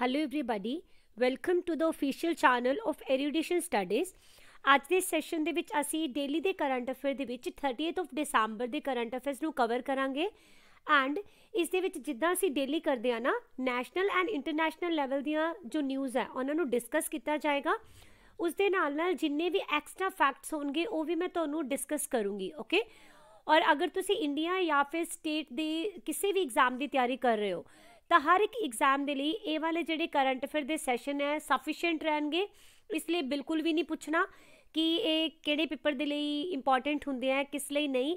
Hello everyone welcome to the official channel of erudition studies ਅੱਜ ਦੇ session ਦੇ ਵਿੱਚ ਅਸੀਂ ਡੇਲੀ ਦੇ ਕਰੰਟ ਅਫੇਅਰ ਦੇ ਵਿੱਚ 30th ਆਫ ਡਿਸੰਬਰ ਦੇ ਕਰੰਟ ਅਫੇਅਰਸ ਨੂੰ ਕਵਰ ਕਰਾਂਗੇ ਐਂਡ ਇਸ ਦੇ ਵਿੱਚ ਜਿੱਦਾਂ ਅਸੀਂ ਡੇਲੀ ਕਰਦੇ ਆ ਨਾ ਨੈਸ਼ਨਲ ਐਂਡ ਇੰਟਰਨੈਸ਼ਨਲ ਲੈਵਲ ਦੀਆਂ ਜੋ ਨਿਊਜ਼ ਹੈ ਉਹਨਾਂ ਨੂੰ ਡਿਸਕਸ ਕੀਤਾ ਜਾਏਗਾ ਉਸ ਦੇ ਨਾਲ ਨਾਲ ਜਿੰਨੇ ਵੀ ਐਕਸਟਰਾ ਫੈਕਟਸ ਹੋਣਗੇ ਉਹ ਵੀ ਮੈਂ ਤੁਹਾਨੂੰ ਡਿਸਕਸ ਕਰੂੰਗੀ ਓਕੇ ਔਰ ਅਗਰ ਤੁਸੀਂ ਇੰਡੀਆ ਜਾਂ ਫਿਰ ਸਟੇਟ ਦੇ ਕਿਸੇ ਵੀ ਐਗਜ਼ਾਮ ਦੀ ਤਿਆਰੀ ਕਰ ਰਹੇ ਹੋ ਤਾਂ ਹਰ ਇੱਕ ਐਗਜ਼ਾਮ ਦੇ ਲਈ ਇਹ ਵਾਲੇ ਜਿਹੜੇ ਕਰੰਟ ਅਫੇਅਰ ਦੇ ਸੈਸ਼ਨ ਹੈ ਸਫੀਸ਼ੀਐਂਟ ਰਹਿਣਗੇ ਇਸ ਲਈ ਬਿਲਕੁਲ ਵੀ ਨਹੀਂ ਪੁੱਛਣਾ ਕਿ ਇਹ ਕਿਹੜੇ ਪੇਪਰ ਦੇ ਲਈ ਇੰਪੋਰਟੈਂਟ ਹੁੰਦੇ ਆ ਕਿਸ ਲਈ ਨਹੀਂ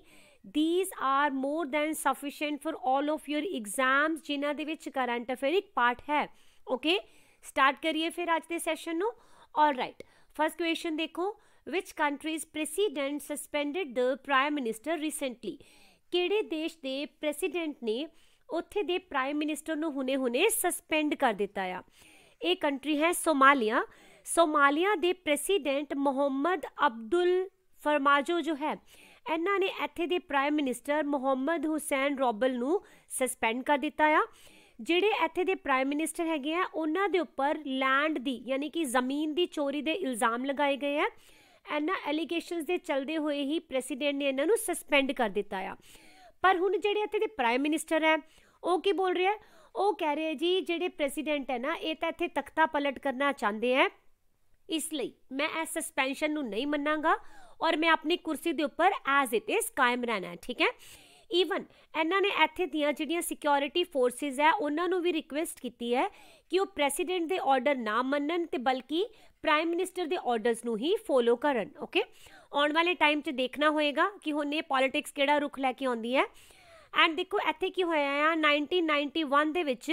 these are more than sufficient for all of your exams ਜਿਨ੍ਹਾਂ ਦੇ ਵਿੱਚ ਕਰੰਟ ਅਫੇਅਰ ਇੱਕ ਪਾਰਟ ਹੈ ਓਕੇ ਸਟਾਰਟ ਕਰੀਏ ਫਿਰ ਅੱਜ ਦੇ ਸੈਸ਼ਨ ਨੂੰ ਆਲ ਰਾਈਟ ਫਰਸਟ ਕੁਐਸਚਨ ਦੇਖੋ which country's president suspended the prime minister recently ਕਿਹੜੇ ਦੇਸ਼ ਦੇ ਪ੍ਰੈਸੀਡੈਂਟ ਨੇ ਉੱਥੇ ਦੇ ਪ੍ਰਾਈਮ ਮਿਨਿਸਟਰ ਨੂੰ ਹੁਣੇ-ਹੁਣੇ ਸਸਪੈਂਡ ਕਰ ਦਿੱਤਾ ਆ ਇਹ ਕੰਟਰੀ ਹੈ ਸੋਮਾਲੀਆ ਸੋਮਾਲੀਆ ਦੇ ਪ੍ਰੈਜ਼ੀਡੈਂਟ ਮੁਹੰਮਦ ਅਬਦੁਲ ਫਰਮਾਜੋ ਜੋ ਹੈ ਇਹਨਾਂ ਨੇ ਇੱਥੇ ਦੇ prime minister Muhammad Hussein Roble ਨੂੰ ਸਸਪੈਂਡ ਕਰ ਦਿੱਤਾ ਆ ਜਿਹੜੇ ਇੱਥੇ ਦੇ ਪ੍ਰਾਈਮ ਮਿਨਿਸਟਰ ਹੈਗੇ ਆ ਉਹਨਾਂ ਦੇ ਉੱਪਰ ਲੈਂਡ ਦੀ ਯਾਨੀ ਕਿ ਜ਼ਮੀਨ ਦੀ ਚੋਰੀ ਦੇ ਇਲਜ਼ਾਮ ਲਗਾਏ ਗਏ ਆ ਇਹਨਾਂ ਐਲੀਗੇਸ਼ਨਸ ਦੇ ਚਲਦੇ ਹੋਏ ਹੀ ਪ੍ਰੈਜ਼ੀਡੈਂਟ ਨੇ ਇਹਨਾਂ ਨੂੰ ਸਸਪੈਂਡ ਕਰ ਦਿੱਤਾ ਆ ਪਰ ਹੁਣ ਜਿਹੜੇ ਇੱਥੇ ਦੇ ਪ੍ਰਾਈਮ ਮਿਨਿਸਟਰ ਹੈ ਉਹ ਕੀ ਬੋਲ ਰਿਹਾ ਉਹ ਕਹਿ ਰਿਹਾ ਜੀ ਜਿਹੜੇ ਪ੍ਰੈਜ਼ੀਡੈਂਟ ਹੈ ਨਾ ਇਹ ਤਾਂ ਇੱਥੇ ਤਖਤਾ ਪਲਟ ਕਰਨਾ ਚਾਹੁੰਦੇ ਹੈ ਇਸ ਲਈ ਮੈਂ ਇਸ ਸਸਪੈਂਸ਼ਨ ਨੂੰ ਨਹੀਂ ਮੰਨਾਂਗਾ ਔਰ ਮੈਂ ਆਪਣੀ ਕੁਰਸੀ ਦੇ ਉੱਪਰ ਐਜ਼ ਇਟ ਇਜ਼ ਕਾਇਮ ਰਹਿਣਾ ਠੀਕ ਹੈ ਈਵਨ ਇਹਨਾਂ ਨੇ ਇੱਥੇ ਦੀਆਂ ਜਿਹੜੀਆਂ ਸਿਕਿਉਰਿਟੀ ਫੋਰਸਿਸ ਹੈ ਉਹਨਾਂ ਨੂੰ ਵੀ ਰਿਕੁਐਸਟ ਕੀਤੀ ਹੈ ਕਿ ਉਹ ਪ੍ਰੈਜ਼ੀਡੈਂਟ ਦੇ ਆਰਡਰ ਨਾ ਮੰਨਣ ਤੇ ਬਲਕਿ ਪ੍ਰਾਈਮ ਮਿਨਿਸਟਰ ਦੇ ਆਰਡਰਸ ਨੂੰ ਹੀ ਫੋਲੋ ਕਰਨ ਓਕੇ ਆਉਣ ਵਾਲੇ ਟਾਈਮ 'ਚ ਦੇਖਣਾ ਹੋਏਗਾ ਕਿ ਹੁਣ ਇਹ ਪੋਲਿਟਿਕਸ ਕਿਹੜਾ ਰੁਖ ਲੈ ਕੇ ਆਉਂਦੀ ਹੈ ਐਂਡ ਦੇਖੋ ਇੱਥੇ ਕੀ ਹੋਇਆ ਆ 1991 ਦੇ ਵਿੱਚ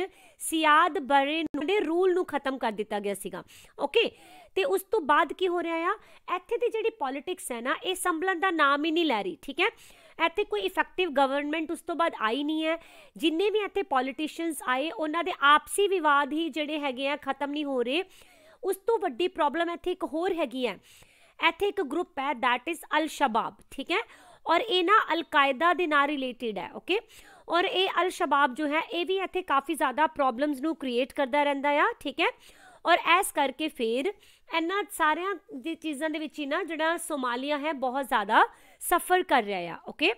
ਸਿਆਦ ਬਰੇ ਦੇ ਰੂਲ ਨੂੰ ਖਤਮ ਕਰ ਦਿੱਤਾ ਗਿਆ ਸੀਗਾ ਓਕੇ ਤੇ ਉਸ ਤੋਂ ਬਾਅਦ ਕੀ ਹੋ ਰਿਹਾ ਆ ਇੱਥੇ ਦੀ ਜਿਹੜੀ ਪੋਲਿਟਿਕਸ ਹੈ ਨਾ ਇਹ ਸੰਭਲਣ ਦਾ ਨਾਮ ਹੀ ਨਹੀਂ ਲੈ ਰਹੀ ਠੀਕ ਹੈ ਇੱਥੇ ਕੋਈ ਇਫੈਕਟਿਵ ਗਵਰਨਮੈਂਟ ਉਸ ਤੋਂ ਬਾਅਦ ਆਈ ਨਹੀਂ ਹੈ ਜਿੰਨੇ ਵੀ ਇੱਥੇ ਪੋਲਿਟਿਸ਼ੀਅਨਸ ਆਏ ਉਹਨਾਂ ਦੇ ਆਪਸੀ ਵਿਵਾਦ ਹੀ ਜਿਹੜੇ ਹੈਗੇ ਆ ਖਤਮ ਨਹੀਂ ਹੋ ਰਹੇ ਉਸ ਤੋਂ ਵੱਡੀ ਪ੍ਰੋਬਲਮ ਇੱਥੇ ਇੱਕ ਹੋਰ ਹੈਗੀ ਹੈ ਇੱਥੇ ਇੱਕ ਗਰੁੱਪ ਹੈ ਥੈਟ ਇਜ਼ ਅਲ ਸ਼ਬਾਬ ਠੀਕ ਹੈ ਔਰ ਇਹ ਨਾ ਅਲ ਕਾਇਦਾ ਦੇ ਨਾਲ ਰਿਲੇਟਡ ਹੈ ਓਕੇ ਔਰ ਇਹ ਅਲ ਸ਼ਬਾਬ ਜੋ ਹੈ ਇਹ ਵੀ ਇੱਥੇ ਕਾਫੀ ਜ਼ਿਆਦਾ ਪ੍ਰੋਬਲਮਸ ਨੂੰ ਕ੍ਰੀਏਟ ਕਰਦਾ ਰਹਿੰਦਾ ਆ ਠੀਕ ਹੈ ਔਰ ਐਸ ਕਰਕੇ ਫਿਰ ਇਹਨਾਂ ਸਾਰਿਆਂ ਦੀ ਚੀਜ਼ਾਂ ਦੇ ਵਿੱਚ ਹੀ ਨਾ ਜਿਹੜਾ ਸੋਮਾਲੀਆ ਹੈ ਬਹੁਤ ਜ਼ਿਆਦਾ ਸਫਰ ਕਰ ਰਿਹਾ ਆ ਓਕੇ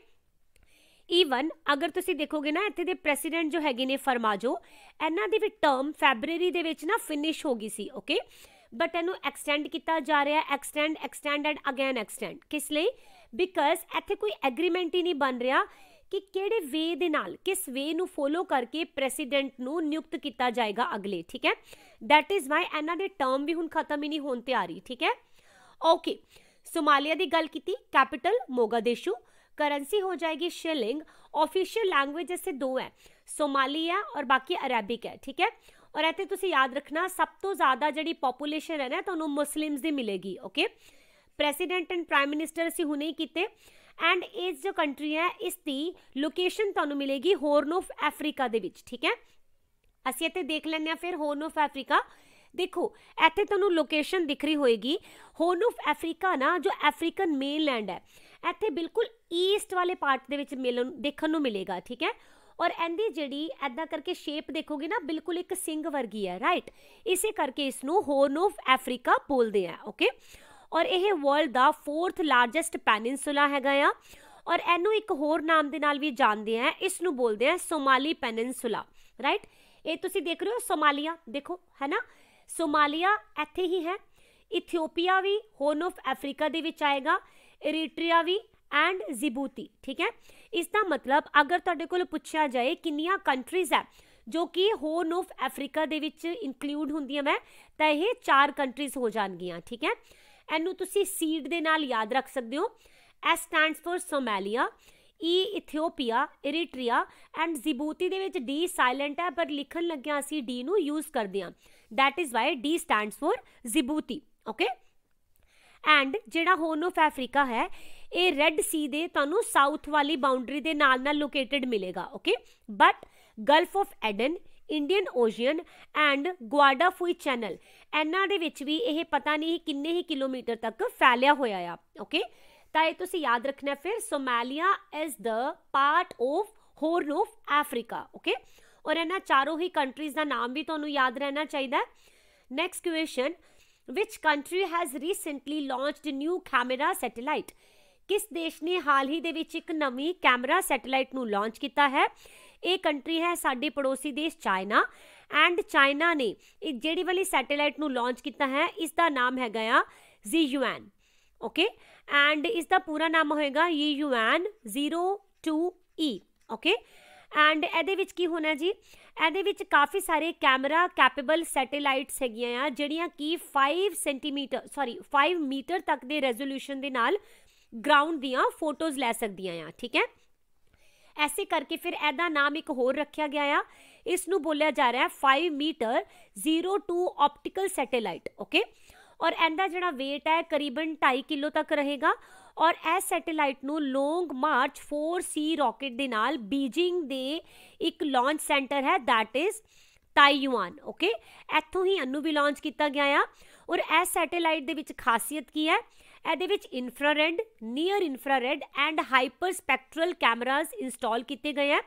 ਈਵਨ ਅਗਰ ਤੁਸੀਂ ਦੇਖੋਗੇ ਨਾ ਇੱਥੇ ਦੇ ਪ੍ਰੈਜ਼ੀਡੈਂਟ ਜੋ ਹੈਗੇ ਨੇ ਫਰਮਾਜੋ ਇਹਨਾਂ ਦੀ ਵੀ ਟਰਮ ਫੈਬਰੂਰੀ ਦੇ ਵਿੱਚ ਨਾ ਫਿਨਿਸ਼ ਹੋ ਗਈ ਸੀ ਓਕੇ ਬਟ ਇਹਨੂੰ ਐਕਸਟੈਂਡ ਕੀਤਾ ਜਾ ਰਿਹਾ extend extend and again extend ਕਿਸ ਲਈ ਬਿਕਾਜ਼ ਇੱਥੇ ਕੋਈ ਐਗਰੀਮੈਂਟ ਹੀ ਨਹੀਂ ਬਣ ਰਿਹਾ ਕਿ ਕਿਹੜੇ ਵੇ ਦੇ ਨਾਲ ਕਿਸ ਵੇ ਨੂੰ ਫੋਲੋ ਕਰਕੇ ਪ੍ਰੈਸੀਡੈਂਟ ਨੂੰ ਨਿਯੁਕਤ ਕੀਤਾ ਜਾਏਗਾ ਅਗਲੇ ਠੀਕ ਹੈ ਥੈਟ ਇਜ਼ ਵਾਈ ਇਹਨਾਂ ਦੇ ਟਰਮ ਵੀ ਹੁਣ ਖਤਮ ਹੀ ਨਹੀਂ ਹੋਣ ਤਿਆਰੀ ਠੀਕ ਹੈ ਓਕੇ ਸੋਮਾਲੀਆ ਦੀ ਗੱਲ ਕੀਤੀ ਕੈਪੀਟਲ ਮੋਗਾਦੇਸ਼ੂ ਕਰੰਸੀ ਹੋ ਜਾਏਗੀ ਸ਼ਿਲਿੰਗ ਆਫੀਸ਼ੀਅਲ ਲੈਂਗੁਏਜ ਇਸੇ ਦੋ ਹੈ ਸੋਮਾਲੀਆ ਔਰ ਬਾਕੀ बाकी ਹੈ ਠੀਕ ਹੈ ਔਰ ਇੱਥੇ ਤੁਸੀਂ ਯਾਦ ਰੱਖਣਾ ਸਭ ਤੋਂ ਜ਼ਿਆਦਾ ਜਿਹੜੀ ਪੋਪੂਲੇਸ਼ਨ ਹੈ ਨਾ ਤੁਹਾਨੂੰ ਮੁਸਲਿਮਸ ਦੀ ਮਿਲੇਗੀ okay president and prime minister ਅਸੀਂ ਹੁਣੇ ਹੀ ਕੀਤੇ ਐਂਡ ਇਸ ਜੋ ਕੰਟਰੀ ਹੈ ਇਸ ਦੀ ਲੋਕੇਸ਼ਨ ਤੁਹਾਨੂੰ ਮਿਲੇਗੀ ਹੋਰਨ ਆਫ ਅਫਰੀਕਾ ਦੇ ਵਿੱਚ ਠੀਕ ਹੈ ਅਸੀਂ ਇੱਥੇ ਦੇਖ ਲੈਂਦੇ ਆ ਫਿਰ ਹੋਰਨ ਆਫ ਅਫਰੀਕਾ ਦੇਖੋ ਇੱਥੇ ਤੁਹਾਨੂੰ ਲੋਕੇਸ਼ਨ ਦਿਖ ਰਹੀ ਹੋਏਗੀ ਹੋਰਨ ਆਫ ਅਫਰੀਕਾ ਨਾ ਜੋ ਅਫਰੀਕਨ ਮੇਨਲੈਂਡ ਹੈ ਇੱਥੇ ਬਿਲਕੁਲ ਈਸਟ ਵਾਲੇ ਪਾਰਟ ਦੇ ਵਿੱਚ ਮਿਲਣ ਦੇਖਣ ਨੂੰ ਮਿਲੇਗਾ ਠੀਕ ਹੈ ਔਰ ਐਂਦੀ ਜਿਹੜੀ ਐਦਾਂ ਕਰਕੇ ਸ਼ੇਪ ਦੇਖੋਗੇ ਨਾ ਬਿਲਕੁਲ ਇੱਕ ਸਿੰਘ ਵਰਗੀ ਹੈ ਰਾਈਟ ਇਸੇ ਕਰਕੇ ਇਸ ਨੂੰ ਹੋਰਨ ਆਫ ਅਫਰੀਕਾ ਬੋਲਦੇ ਆ ਓਕੇ ਔਰ ਇਹ ਵਰਲਡ ਦਾ ਫੋਰਥ ਲਾਰਜੈਸਟ ਪੈਨਿਨਸੂਲਾ ਹੈਗਾ ਆ ਔਰ ਇਹਨੂੰ ਇੱਕ ਹੋਰ ਨਾਮ ਦੇ ਨਾਲ ਵੀ ਜਾਣਦੇ ਆ ਇਸ ਨੂੰ ਬੋਲਦੇ ਆ ਸੋਮਾਲੀ ਪੈਨਿਨਸੂਲਾ ਰਾਈਟ ਇਹ ਤੁਸੀਂ ਦੇਖ ਰਹੇ ਹੋ ਸੋਮਾਲੀਆ ਦੇਖੋ ਹੈਨਾ ਸੋਮਾਲੀਆ ਇੱਥੇ ਹੀ ਹੈ ਇਥੀਓਪੀਆ ਵੀ ਹੋਰਨ ਆਫ ਅਫਰੀਕਾ ਦੇ ਵਿੱਚ ਆਏਗਾ ਇਰੀਟਰੀਆ ਵੀ ਐਂਡ ਜ਼ਿਬੂਤੀ ਠੀਕ ਹੈ ਇਸ ਦਾ ਮਤਲਬ ਅਗਰ ਤੁਹਾਡੇ ਕੋਲ ਪੁੱਛਿਆ ਜਾਏ ਕਿੰਨੀਆਂ ਕੰਟਰੀਜ਼ ਹੈ ਜੋ ਕਿ ਹੋਰਨ ਆਫ ਅਫਰੀਕਾ ਦੇ ਵਿੱਚ ਇਨਕਲੂਡ ਹੁੰਦੀਆਂ ਮੈਂ ਤਾਂ ਇਹ ਚਾਰ ਕੰਟਰੀਜ਼ ਹੋ ਜਾਣਗੀਆਂ ਠੀਕ ਹੈ ਇਹਨੂੰ ਤੁਸੀਂ ਸੀਡ ਦੇ ਨਾਲ ਯਾਦ ਰੱਖ ਸਕਦੇ ਹੋ S stands for Somalia E Ethiopia Eritrea and Djibouti ਦੇ ਵਿੱਚ ਡੀ ਸਾਇਲੈਂਟ ਹੈ ਪਰ ਲਿਖਣ ਲੱਗਿਆ ਅਸੀਂ ਡੀ ਨੂੰ ਯੂਜ਼ ਕਰਦੇ ਹਾਂ that is why D stands for Djibouti okay and ਜਿਹੜਾ ਹੋਰਨ ਆਫ ਅਫਰੀਕਾ ਹੈ ਇਹ ਰੈੱਡ ਸੀ ਦੇ ਤੁਹਾਨੂੰ ਸਾਊਥ ਵਾਲੀ ਬਾਉਂਡਰੀ ਦੇ ਨਾਲ ਨਾਲ ਲੋਕੇਟਡ ਮਿਲੇਗਾ okay but Gulf of Aden Indian Ocean and Guardafui Channel ਇਹਨਾਂ ਦੇ ਵਿੱਚ ਵੀ ਇਹ ਪਤਾ ਨਹੀਂ ਕਿੰਨੇ ਹੀ ਕਿਲੋਮੀਟਰ ਤੱਕ ਫੈਲਿਆ ਹੋਇਆ ਆ ਓਕੇ ਤਾਂ ਇਹ ਤੁਸੀਂ ਯਾਦ ਰੱਖਣਾ ਫਿਰ Somalia is the part of Horn of Africa okay ਔਰ ਇਹਨਾਂ ਚਾਰੋਂ ਹੀ ਕੰਟਰੀਜ਼ ਦਾ ਨਾਮ ਵੀ ਤੁਹਾਨੂੰ ਯਾਦ ਰਹਿਣਾ ਚਾਹੀਦਾ next question which country has recently launched new camera satellite ਕਿਸ ਦੇਸ਼ ਨੇ ਹਾਲ ਹੀ ਦੇ ਵਿੱਚ ਇੱਕ ਨਵੀਂ ਕੈਮਰਾ ਸੈਟੇਲਾਈਟ ਨੂੰ ਲਾਂਚ ਕੀਤਾ ਹੈ ਇਹ ਕੰਟਰੀ ਹੈ ਸਾਡੇ ਪੜੋਸੀ ਦੇਸ਼ ਚਾਈਨਾ ਐਂਡ ਚਾਈਨਾ ਨੇ ਇਹ ਜਿਹੜੀ ਵਾਲੀ ਸੈਟੇਲਾਈਟ ਨੂੰ ਲਾਂਚ ਕੀਤਾ ਹੈ ਇਸ ਦਾ ਨਾਮ ਹੈਗਾ ਆ ਯੂਐਨ ਓਕੇ ਐਂਡ ਇਸ ਦਾ ਪੂਰਾ ਨਾਮ ਹੋਏਗਾ ਯੀ ਯੂਐਨ 02E ਓਕੇ ਐਂਡ ਇਹਦੇ ਵਿੱਚ ਕੀ ਹੋਣਾ ਜੀ ਇਹਦੇ ਵਿੱਚ ਕਾਫੀ ਸਾਰੇ ਕੈਮਰਾ ਕੈਪੇਬਲ ਸੈਟੇਲਾਈਟਸ ਹੈਗੀਆਂ ਆ ਜਿਹੜੀਆਂ ਕਿ 5 ਸੈਂਟੀਮੀਟਰ ਸੌਰੀ 5 ਮੀਟਰ ਤੱਕ ਦੇ ਰੈਜ਼ੋਲੂਸ਼ਨ ਦੇ ਨਾਲ ਗਰਾਊਂਡ ਦੀਆਂ ਫੋਟੋਜ਼ ਲੈ ਸਕਦੀਆਂ ਆ ਠੀਕ ਹੈ ਐਸੇ ਕਰਕੇ ਫਿਰ ਐਦਾ ਨਾਮ ਇੱਕ ਹੋਰ ਰੱਖਿਆ ਗਿਆ ਆ ਇਸ ਨੂੰ ਬੋਲਿਆ ਜਾ ਰਿਹਾ ਹੈ 5 ਮੀਟਰ 02 ਆਪਟੀਕਲ ਸੈਟੇਲਾਈਟ ਓਕੇ ਔਰ ਐਂਦਾ ਜਿਹੜਾ weight ਹੈ ਕਰੀਬਨ 2.5 ਕਿਲੋ ਤੱਕ ਰਹੇਗਾ ਔਰ ਇਹ ਸੈਟੇਲਾਈਟ ਨੂੰ ਲੌਂਗ ਮਾਰਚ 4C ਰਾਕਟ ਦੇ ਨਾਲ ਬੀਜਿੰਗ ਦੇ ਇੱਕ ਲਾਂਚ ਸੈਂਟਰ ਹੈ ਥੈਟ ਇਜ਼ ਤਾਈਵਾਨ ਓਕੇ ਇੱਥੋਂ ਹੀ ਅਨੂ ਵੀ ਲਾਂਚ ਕੀਤਾ ਗਿਆ ਆ ਔਰ ਇਹ ਸੈਟੇਲਾਈਟ ਦੇ ਵਿੱਚ ਖਾਸੀਅਤ ਕੀ ਹੈ ਇਹਦੇ ਵਿੱਚ infrared near infrared and hyperspectral cameras install ਕੀਤੇ ਗਏ ਆ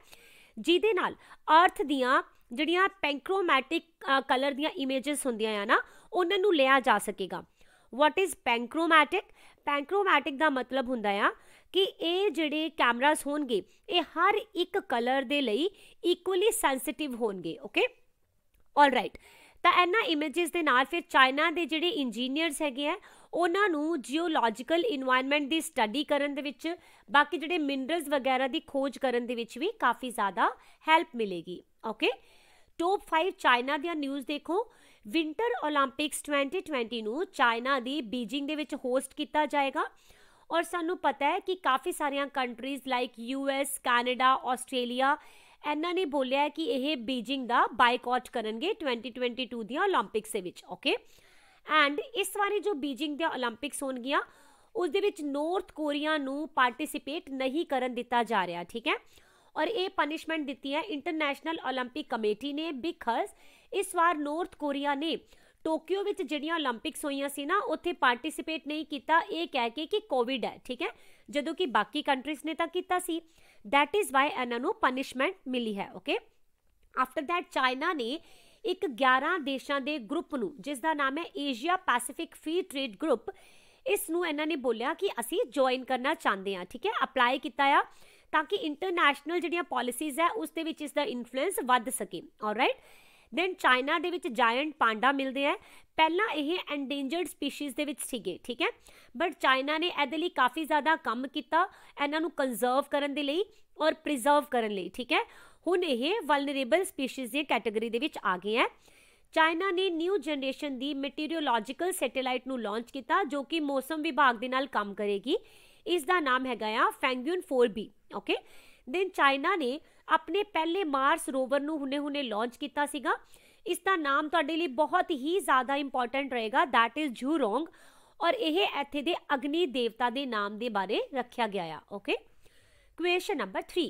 ਜਿਹਦੇ ਨਾਲ ਅਰਥ ਦੀਆਂ ਜਿਹੜੀਆਂ ਪੈਂਕ੍ਰੋਮੈਟਿਕ ਕਲਰ ਦੀਆਂ ਇਮੇजेस ਹੁੰਦੀਆਂ ਆ ਨਾ ਉਹਨਾਂ ਨੂੰ ਲਿਆ ਜਾ ਸਕੇਗਾ ਵਾਟ ਇਜ਼ ਪੈਂਕ੍ਰੋਮੈਟਿਕ ਪੈਂਕ੍ਰੋਮੈਟਿਕ ਦਾ ਮਤਲਬ ਹੁੰਦਾ ਆ ਕਿ ਇਹ ਜਿਹੜੇ ਕੈਮਰਾਸ ਹੋਣਗੇ ਇਹ ਹਰ ਇੱਕ ਕਲਰ ਦੇ ਲਈ ਇਕੁਅਲੀ ਸੈਂਸਿਟਿਵ ਹੋਣਗੇ ਓਕੇ ਆਲਰਾਈਟ ਰਾਈਟ ਤਾਂ ਇਹਨਾਂ ਇਮੇजेस ਦੇ ਨਾਲ ਫਿਰ ਚਾਈਨਾ ਦੇ ਜਿਹੜੇ ਇੰਜੀਨੀਅਰਸ ਹੈਗੇ ਆ ਉਹਨਾਂ ਨੂੰ ਜੀਓਲੋਜੀਕਲ এনवायरमेंट ਦੀ ਸਟੱਡੀ ਕਰਨ ਦੇ ਵਿੱਚ ਬਾਕੀ ਜਿਹੜੇ ਮਿਨਰਲਸ ਵਗੈਰਾ ਦੀ ਖੋਜ ਕਰਨ ਦੇ ਵਿੱਚ ਵੀ ਕਾਫੀ ਜ਼ਿਆਦਾ ਹੈਲਪ ਮਿਲੇਗੀ ਓਕੇ ਟੌਪ 5 ਚਾਈਨਾ ਦੀਆਂ ਨਿਊਜ਼ ਦੇਖੋ ਵਿంటర్ 올림픽ਸ 2020 ਨੂੰ ਚਾਈਨਾ ਦੀ ਬੀਜਿੰਗ ਦੇ ਵਿੱਚ ਹੋਸਟ ਕੀਤਾ ਜਾਏਗਾ ਔਰ ਸਾਨੂੰ ਪਤਾ ਹੈ ਕਿ ਕਾਫੀ ਸਾਰੀਆਂ countries like US Canada Australia ਇਹਨਾਂ ਨੇ ਬੋਲਿਆ ਕਿ ਇਹ ਬੀਜਿੰਗ ਦਾ ਬਾਈਕਾਟ ਕਰਨਗੇ 2022 ਦੀਆਂ 올림픽ਸ ਦੇ ਵਿੱਚ ਓਕੇ ਐਂਡ ਇਸ ਵਾਰੀ ਜੋ ਬੀਜਿੰਗ ਦੇ 올림픽ਸ ਹੋਣਗੀਆਂ ਉਸ ਦੇ ਵਿੱਚ ਨਾਰਥ ਕੋਰੀਆ ਨੂੰ ਪਾਰਟਿਸਿਪੇਟ ਨਹੀਂ ਕਰਨ ਦਿੱਤਾ ਜਾ ਰਿਹਾ ਠੀਕ ਹੈ ਔਰ ਇਹ ਪਨਿਸ਼ਮੈਂਟ ਦਿੱਤੀ ਹੈ ਇੰਟਰਨੈਸ਼ਨਲ 올림픽 ਕਮੇਟੀ ਨੇ ਬਿਕਾਜ਼ ਇਸ ਵਾਰ ਨਾਰਥ ਕੋਰੀਆ ਨੇ ਟੋਕੀਓ ਵਿੱਚ ਜਿਹੜੀਆਂ 올림픽ਸ ਹੋਈਆਂ ਸੀ ਨਾ ਉੱਥੇ ਪਾਰਟਿਸਿਪੇਟ ਨਹੀਂ ਕੀਤਾ ਇਹ ਕਹਿ ਕੇ ਕਿ ਕੋਵਿਡ ਹੈ ਠੀਕ ਹੈ ਜਦੋਂ ਕਿ ਬਾਕੀ ਕੰਟਰੀਜ਼ ਨੇ ਤਾਂ ਕੀਤਾ ਸੀ ਥੈਟ ਇਜ਼ ਵਾਈ ਇਹਨਾਂ ਨੂੰ ਪਨਿਸ਼ਮੈਂਟ ਮਿਲੀ ਹੈ ਓਕੇ ਆਫਟਰ ਥੈਟ ਚਾਈਨਾ ਨੇ ਇੱਕ 11 ਦੇਸ਼ਾਂ ਦੇ ਗਰੁੱਪ ਨੂੰ ਜਿਸ ਦਾ ਨਾਮ ਹੈ Asia Pacific free trade group ਇਸ ਨੂੰ ਇਹਨਾਂ ਨੇ ਬੋਲਿਆ ਕਿ ਅਸੀਂ ਜੁਆਇਨ ਕਰਨਾ ਚਾਹੁੰਦੇ ਹਾਂ ਠੀਕ ਹੈ ਅਪਲਾਈ ਕੀਤਾ ਆ ਤਾਂ ਕਿ ਇੰਟਰਨੈਸ਼ਨਲ ਜਿਹੜੀਆਂ ਪਾਲਿਸੀਜ਼ ਹੈ ਉਸ ਦੇ ਵਿੱਚ ਇਸ ਦਾ ਇਨਫਲੂਐਂਸ ਵੱਧ ਸਕੇ ਆਲਰਾਈਟ ਦੈਨ ਚਾਈਨਾ ਦੇ ਵਿੱਚ ਜਾਇੰਟ ਪਾਂਡਾ ਮਿਲਦੇ ਆ ਪਹਿਲਾਂ ਇਹ ਐਂਡੇਂਜਰਡ ਸਪੀਸੀਜ਼ ਦੇ ਵਿੱਚ ਸੀਗੇ ਠੀਕ ਹੈ ਬਟ ਚਾਈਨਾ ਨੇ ਇਹਦੇ ਲਈ ਕਾਫੀ ਜ਼ਿਆਦਾ ਕੰਮ ਕੀਤਾ ਇਹਨਾਂ ਨੂੰ ਕੰਜ਼ਰਵ ਕਰਨ ਦੇ ਲਈ ਔਰ ਪ੍ਰੀਜ਼ਰਵ ਕਰਨ ਲਈ ਠੀਕ ਹੈ ਹੁਣ ਇਹ ਵਲਨਰੇਬਲ ਸਪੀਸੀਜ਼ ਦੀ ਕੈਟਾਗਰੀ ਦੇ ਵਿੱਚ ਆ ਗਏ ਹੈ ਚਾਈਨਾ ਨੇ ਨਿਊ ਜਨਰੇਸ਼ਨ ਦੀ ਮਟੀਰੀਓਲੋਜੀਕਲ ਸੈਟੇਲਾਈਟ ਨੂੰ ਲਾਂਚ ਕੀਤਾ ਜੋ ਕਿ ਮੌਸਮ ਵਿਭਾਗ ਦੇ ਨਾਲ ਕੰਮ ਕਰੇਗੀ ਇਸ ਦਾ ਨਾਮ ਹੈਗਾ ਆ ਫੈਂਗਯੂਨ 4B ਓਕੇ ਦੈਨ ਚਾਈਨਾ ਨੇ ਆਪਣੇ ਪਹਿਲੇ ਮਾਰਸ ਰੋਵਰ ਨੂੰ ਹੁਣੇ-ਹੁਣੇ ਲਾਂਚ ਕੀਤਾ ਸੀਗਾ ਇਸ ਦਾ ਨਾਮ ਤੁਹਾਡੇ ਲਈ ਬਹੁਤ ਹੀ ਜ਼ਿਆਦਾ ਇੰਪੋਰਟੈਂਟ ਰਹੇਗਾ ਥੈਟ ਇਜ਼ ਜੂਰੋਂਗ ਔਰ ਇਹ ਇੱਥੇ ਦੇ ਅਗਨੀ ਦੇਵਤਾ ਦੇ ਨਾਮ ਦੇ ਬਾਰੇ ਰੱਖਿਆ ਗਿਆ ਆ okay question number 3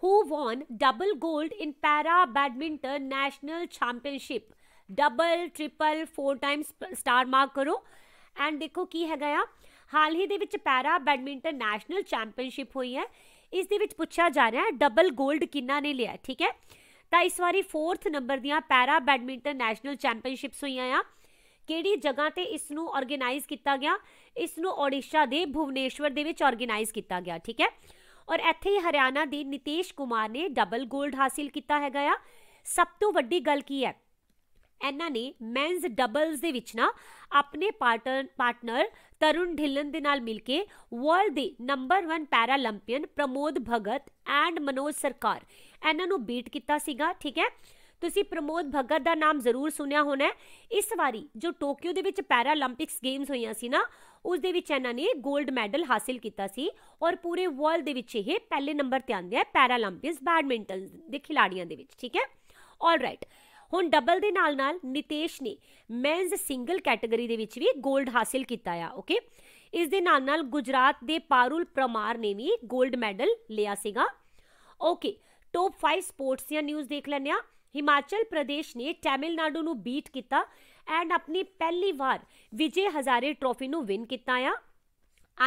who won double gold in para badminton national championship double triple four times star mark ਕਰੋ ਐਂਡ ਦੇਖੋ ਕੀ ਹੈਗਾ ਆ ਹਾਲ ਹੀ ਦੇ ਵਿੱਚ ਪੈਰਾ ਬੈਡਮਿੰਟਨ ਨੈਸ਼ਨਲ ਚੈਂਪੀਅਨਸ਼ਿਪ ਹੋਈ ਹੈ ਇਸ ਦੇ ਵਿੱਚ ਪੁੱਛਿਆ ਜਾ ਰਿਹਾ ਹੈ ਡਬਲ 골ਡ ਕਿੰਨਾ ਨੇ ਲਿਆ ਠੀਕ ਹੈ ਤਾਂ ਇਸ ਵਾਰੀ 4th ਨੰਬਰ ਦੀਆਂ ਪੈਰਾ ਬੈਡਮਿੰਟਨ ਨੈਸ਼ਨਲ ਚੈਂਪੀਅਨਸ਼ਿਪਸ ਹੋਈਆਂ ਆ ਕਿਹੜੀ ਜਗ੍ਹਾ ਤੇ ਇਸ ਨੂੰ ਆਰਗੇਨਾਈਜ਼ ਕੀਤਾ ਗਿਆ ਇਸ ਨੂੰ ਓਡੀਸ਼ਾ ਦੇ ਭੁਵਨੇਸ਼ਵਰ ਦੇ ਵਿੱਚ ਆਰਗੇਨਾਈਜ਼ ਕੀਤਾ ਗਿਆ ਠੀਕ ਹੈ ਔਰ ਇੱਥੇ ਹੀ ਹਰਿਆਣਾ ਦੇ ਨਿਤੇਸ਼ ਕੁਮਾਰ ਨੇ ਡਬਲ 골ਡ ਹਾਸਿਲ ਕੀਤਾ ਹੈਗਾ ਆ ਸਭ ਤੋਂ ਵੱਡੀ ਗੱਲ ਕੀ ਹੈ ਇਹਨਾਂ ਨੇ ਮੈਨਸ ਡਬਲਸ ਦੇ ਵਿੱਚ ਨਾ ਆਪਣੇ ਪਾਰਟਨਰ ਪਾਰਟਨਰ ਤਰੁਣ ਢਿੱਲਨ ਦੇ ਨਾਲ ਮਿਲ ਕੇ ਵਰਲਡ ਦੇ number 1 Paralympian Pramod Bhagat and Manoj Sarkar ਇਹਨਾਂ ਨੂੰ ਬੀਟ ਕੀਤਾ ਸੀਗਾ ਠੀਕ ਹੈ ਤੁਸੀਂ ਪ੍ਰਮੋਦ ਭਗਤ ਦਾ ਨਾਮ ਜ਼ਰੂਰ ਸੁਣਿਆ ਹੋਣਾ ਇਸ ਵਾਰੀ ਜੋ ਟੋਕੀਓ ਦੇ ਵਿੱਚ ਪੈਰਾਲੰਪਿਕਸ ਗੇਮਸ ਹੋਈਆਂ ਸੀ ਨਾ ਉਸ ਦੇ ਵਿੱਚ ਇਹਨਾਂ ਨੇ 골ਡ ਮੈਡਲ ਹਾਸਿਲ ਕੀਤਾ ਸੀ ਔਰ ਪੂਰੇ ਵਰਲਡ ਦੇ ਵਿੱਚ ਇਹ ਪਹਿਲੇ ਨੰਬਰ ਤੇ ਆਂਦੇ ਆ ਪੈਰਾਲੰਪਿਕਸ ਬੈਡਮਿੰਟਨ ਦੇ ਖਿਡਾਰੀਆਂ ਦੇ ਵਿੱਚ ਠੀਕ ਹੈ ਆਲ ਰਾਈਟ ਹੁਣ ਡਬਲ ਦੇ ਨਾਲ ਨਾਲ ਨਿਤੇਸ਼ ਨੇ ਮੈਨਸ ਸਿੰਗਲ ਕੈਟਾਗਰੀ ਦੇ ਵਿੱਚ ਵੀ 골ਡ ਹਾਸਿਲ ਕੀਤਾ ਆ ਓਕੇ ਇਸ ਦੇ ਨਾਲ ਨਾਲ ਗੁਜਰਾਤ ਦੇ ਪਾਰੁਲ ਪ੍ਰਮਾਰ ਨੇ ਵੀ 골ਡ ਮੈਡਲ ਲਿਆ ਸੀਗਾ ਓਕੇ ਟੌਪ 5 ਸਪੋਰਟਸ ਦੀਆਂ ਨਿਊਜ਼ ਦੇਖ ਲੈਣੇ ਆ ਹਿਮਾਚਲ ਪ੍ਰਦੇਸ਼ ਨੇ ਤਾਮਿਲਨਾਡੂ ਨੂੰ ਬੀਟ ਕੀਤਾ ਐਂਡ ਆਪਣੀ ਪਹਿਲੀ ਵਾਰ ਵਿਜੇ ਹਜ਼ਾਰੇ ਟਰੋਫੀ ਨੂੰ ਵਿਨ ਕੀਤਾ ਆ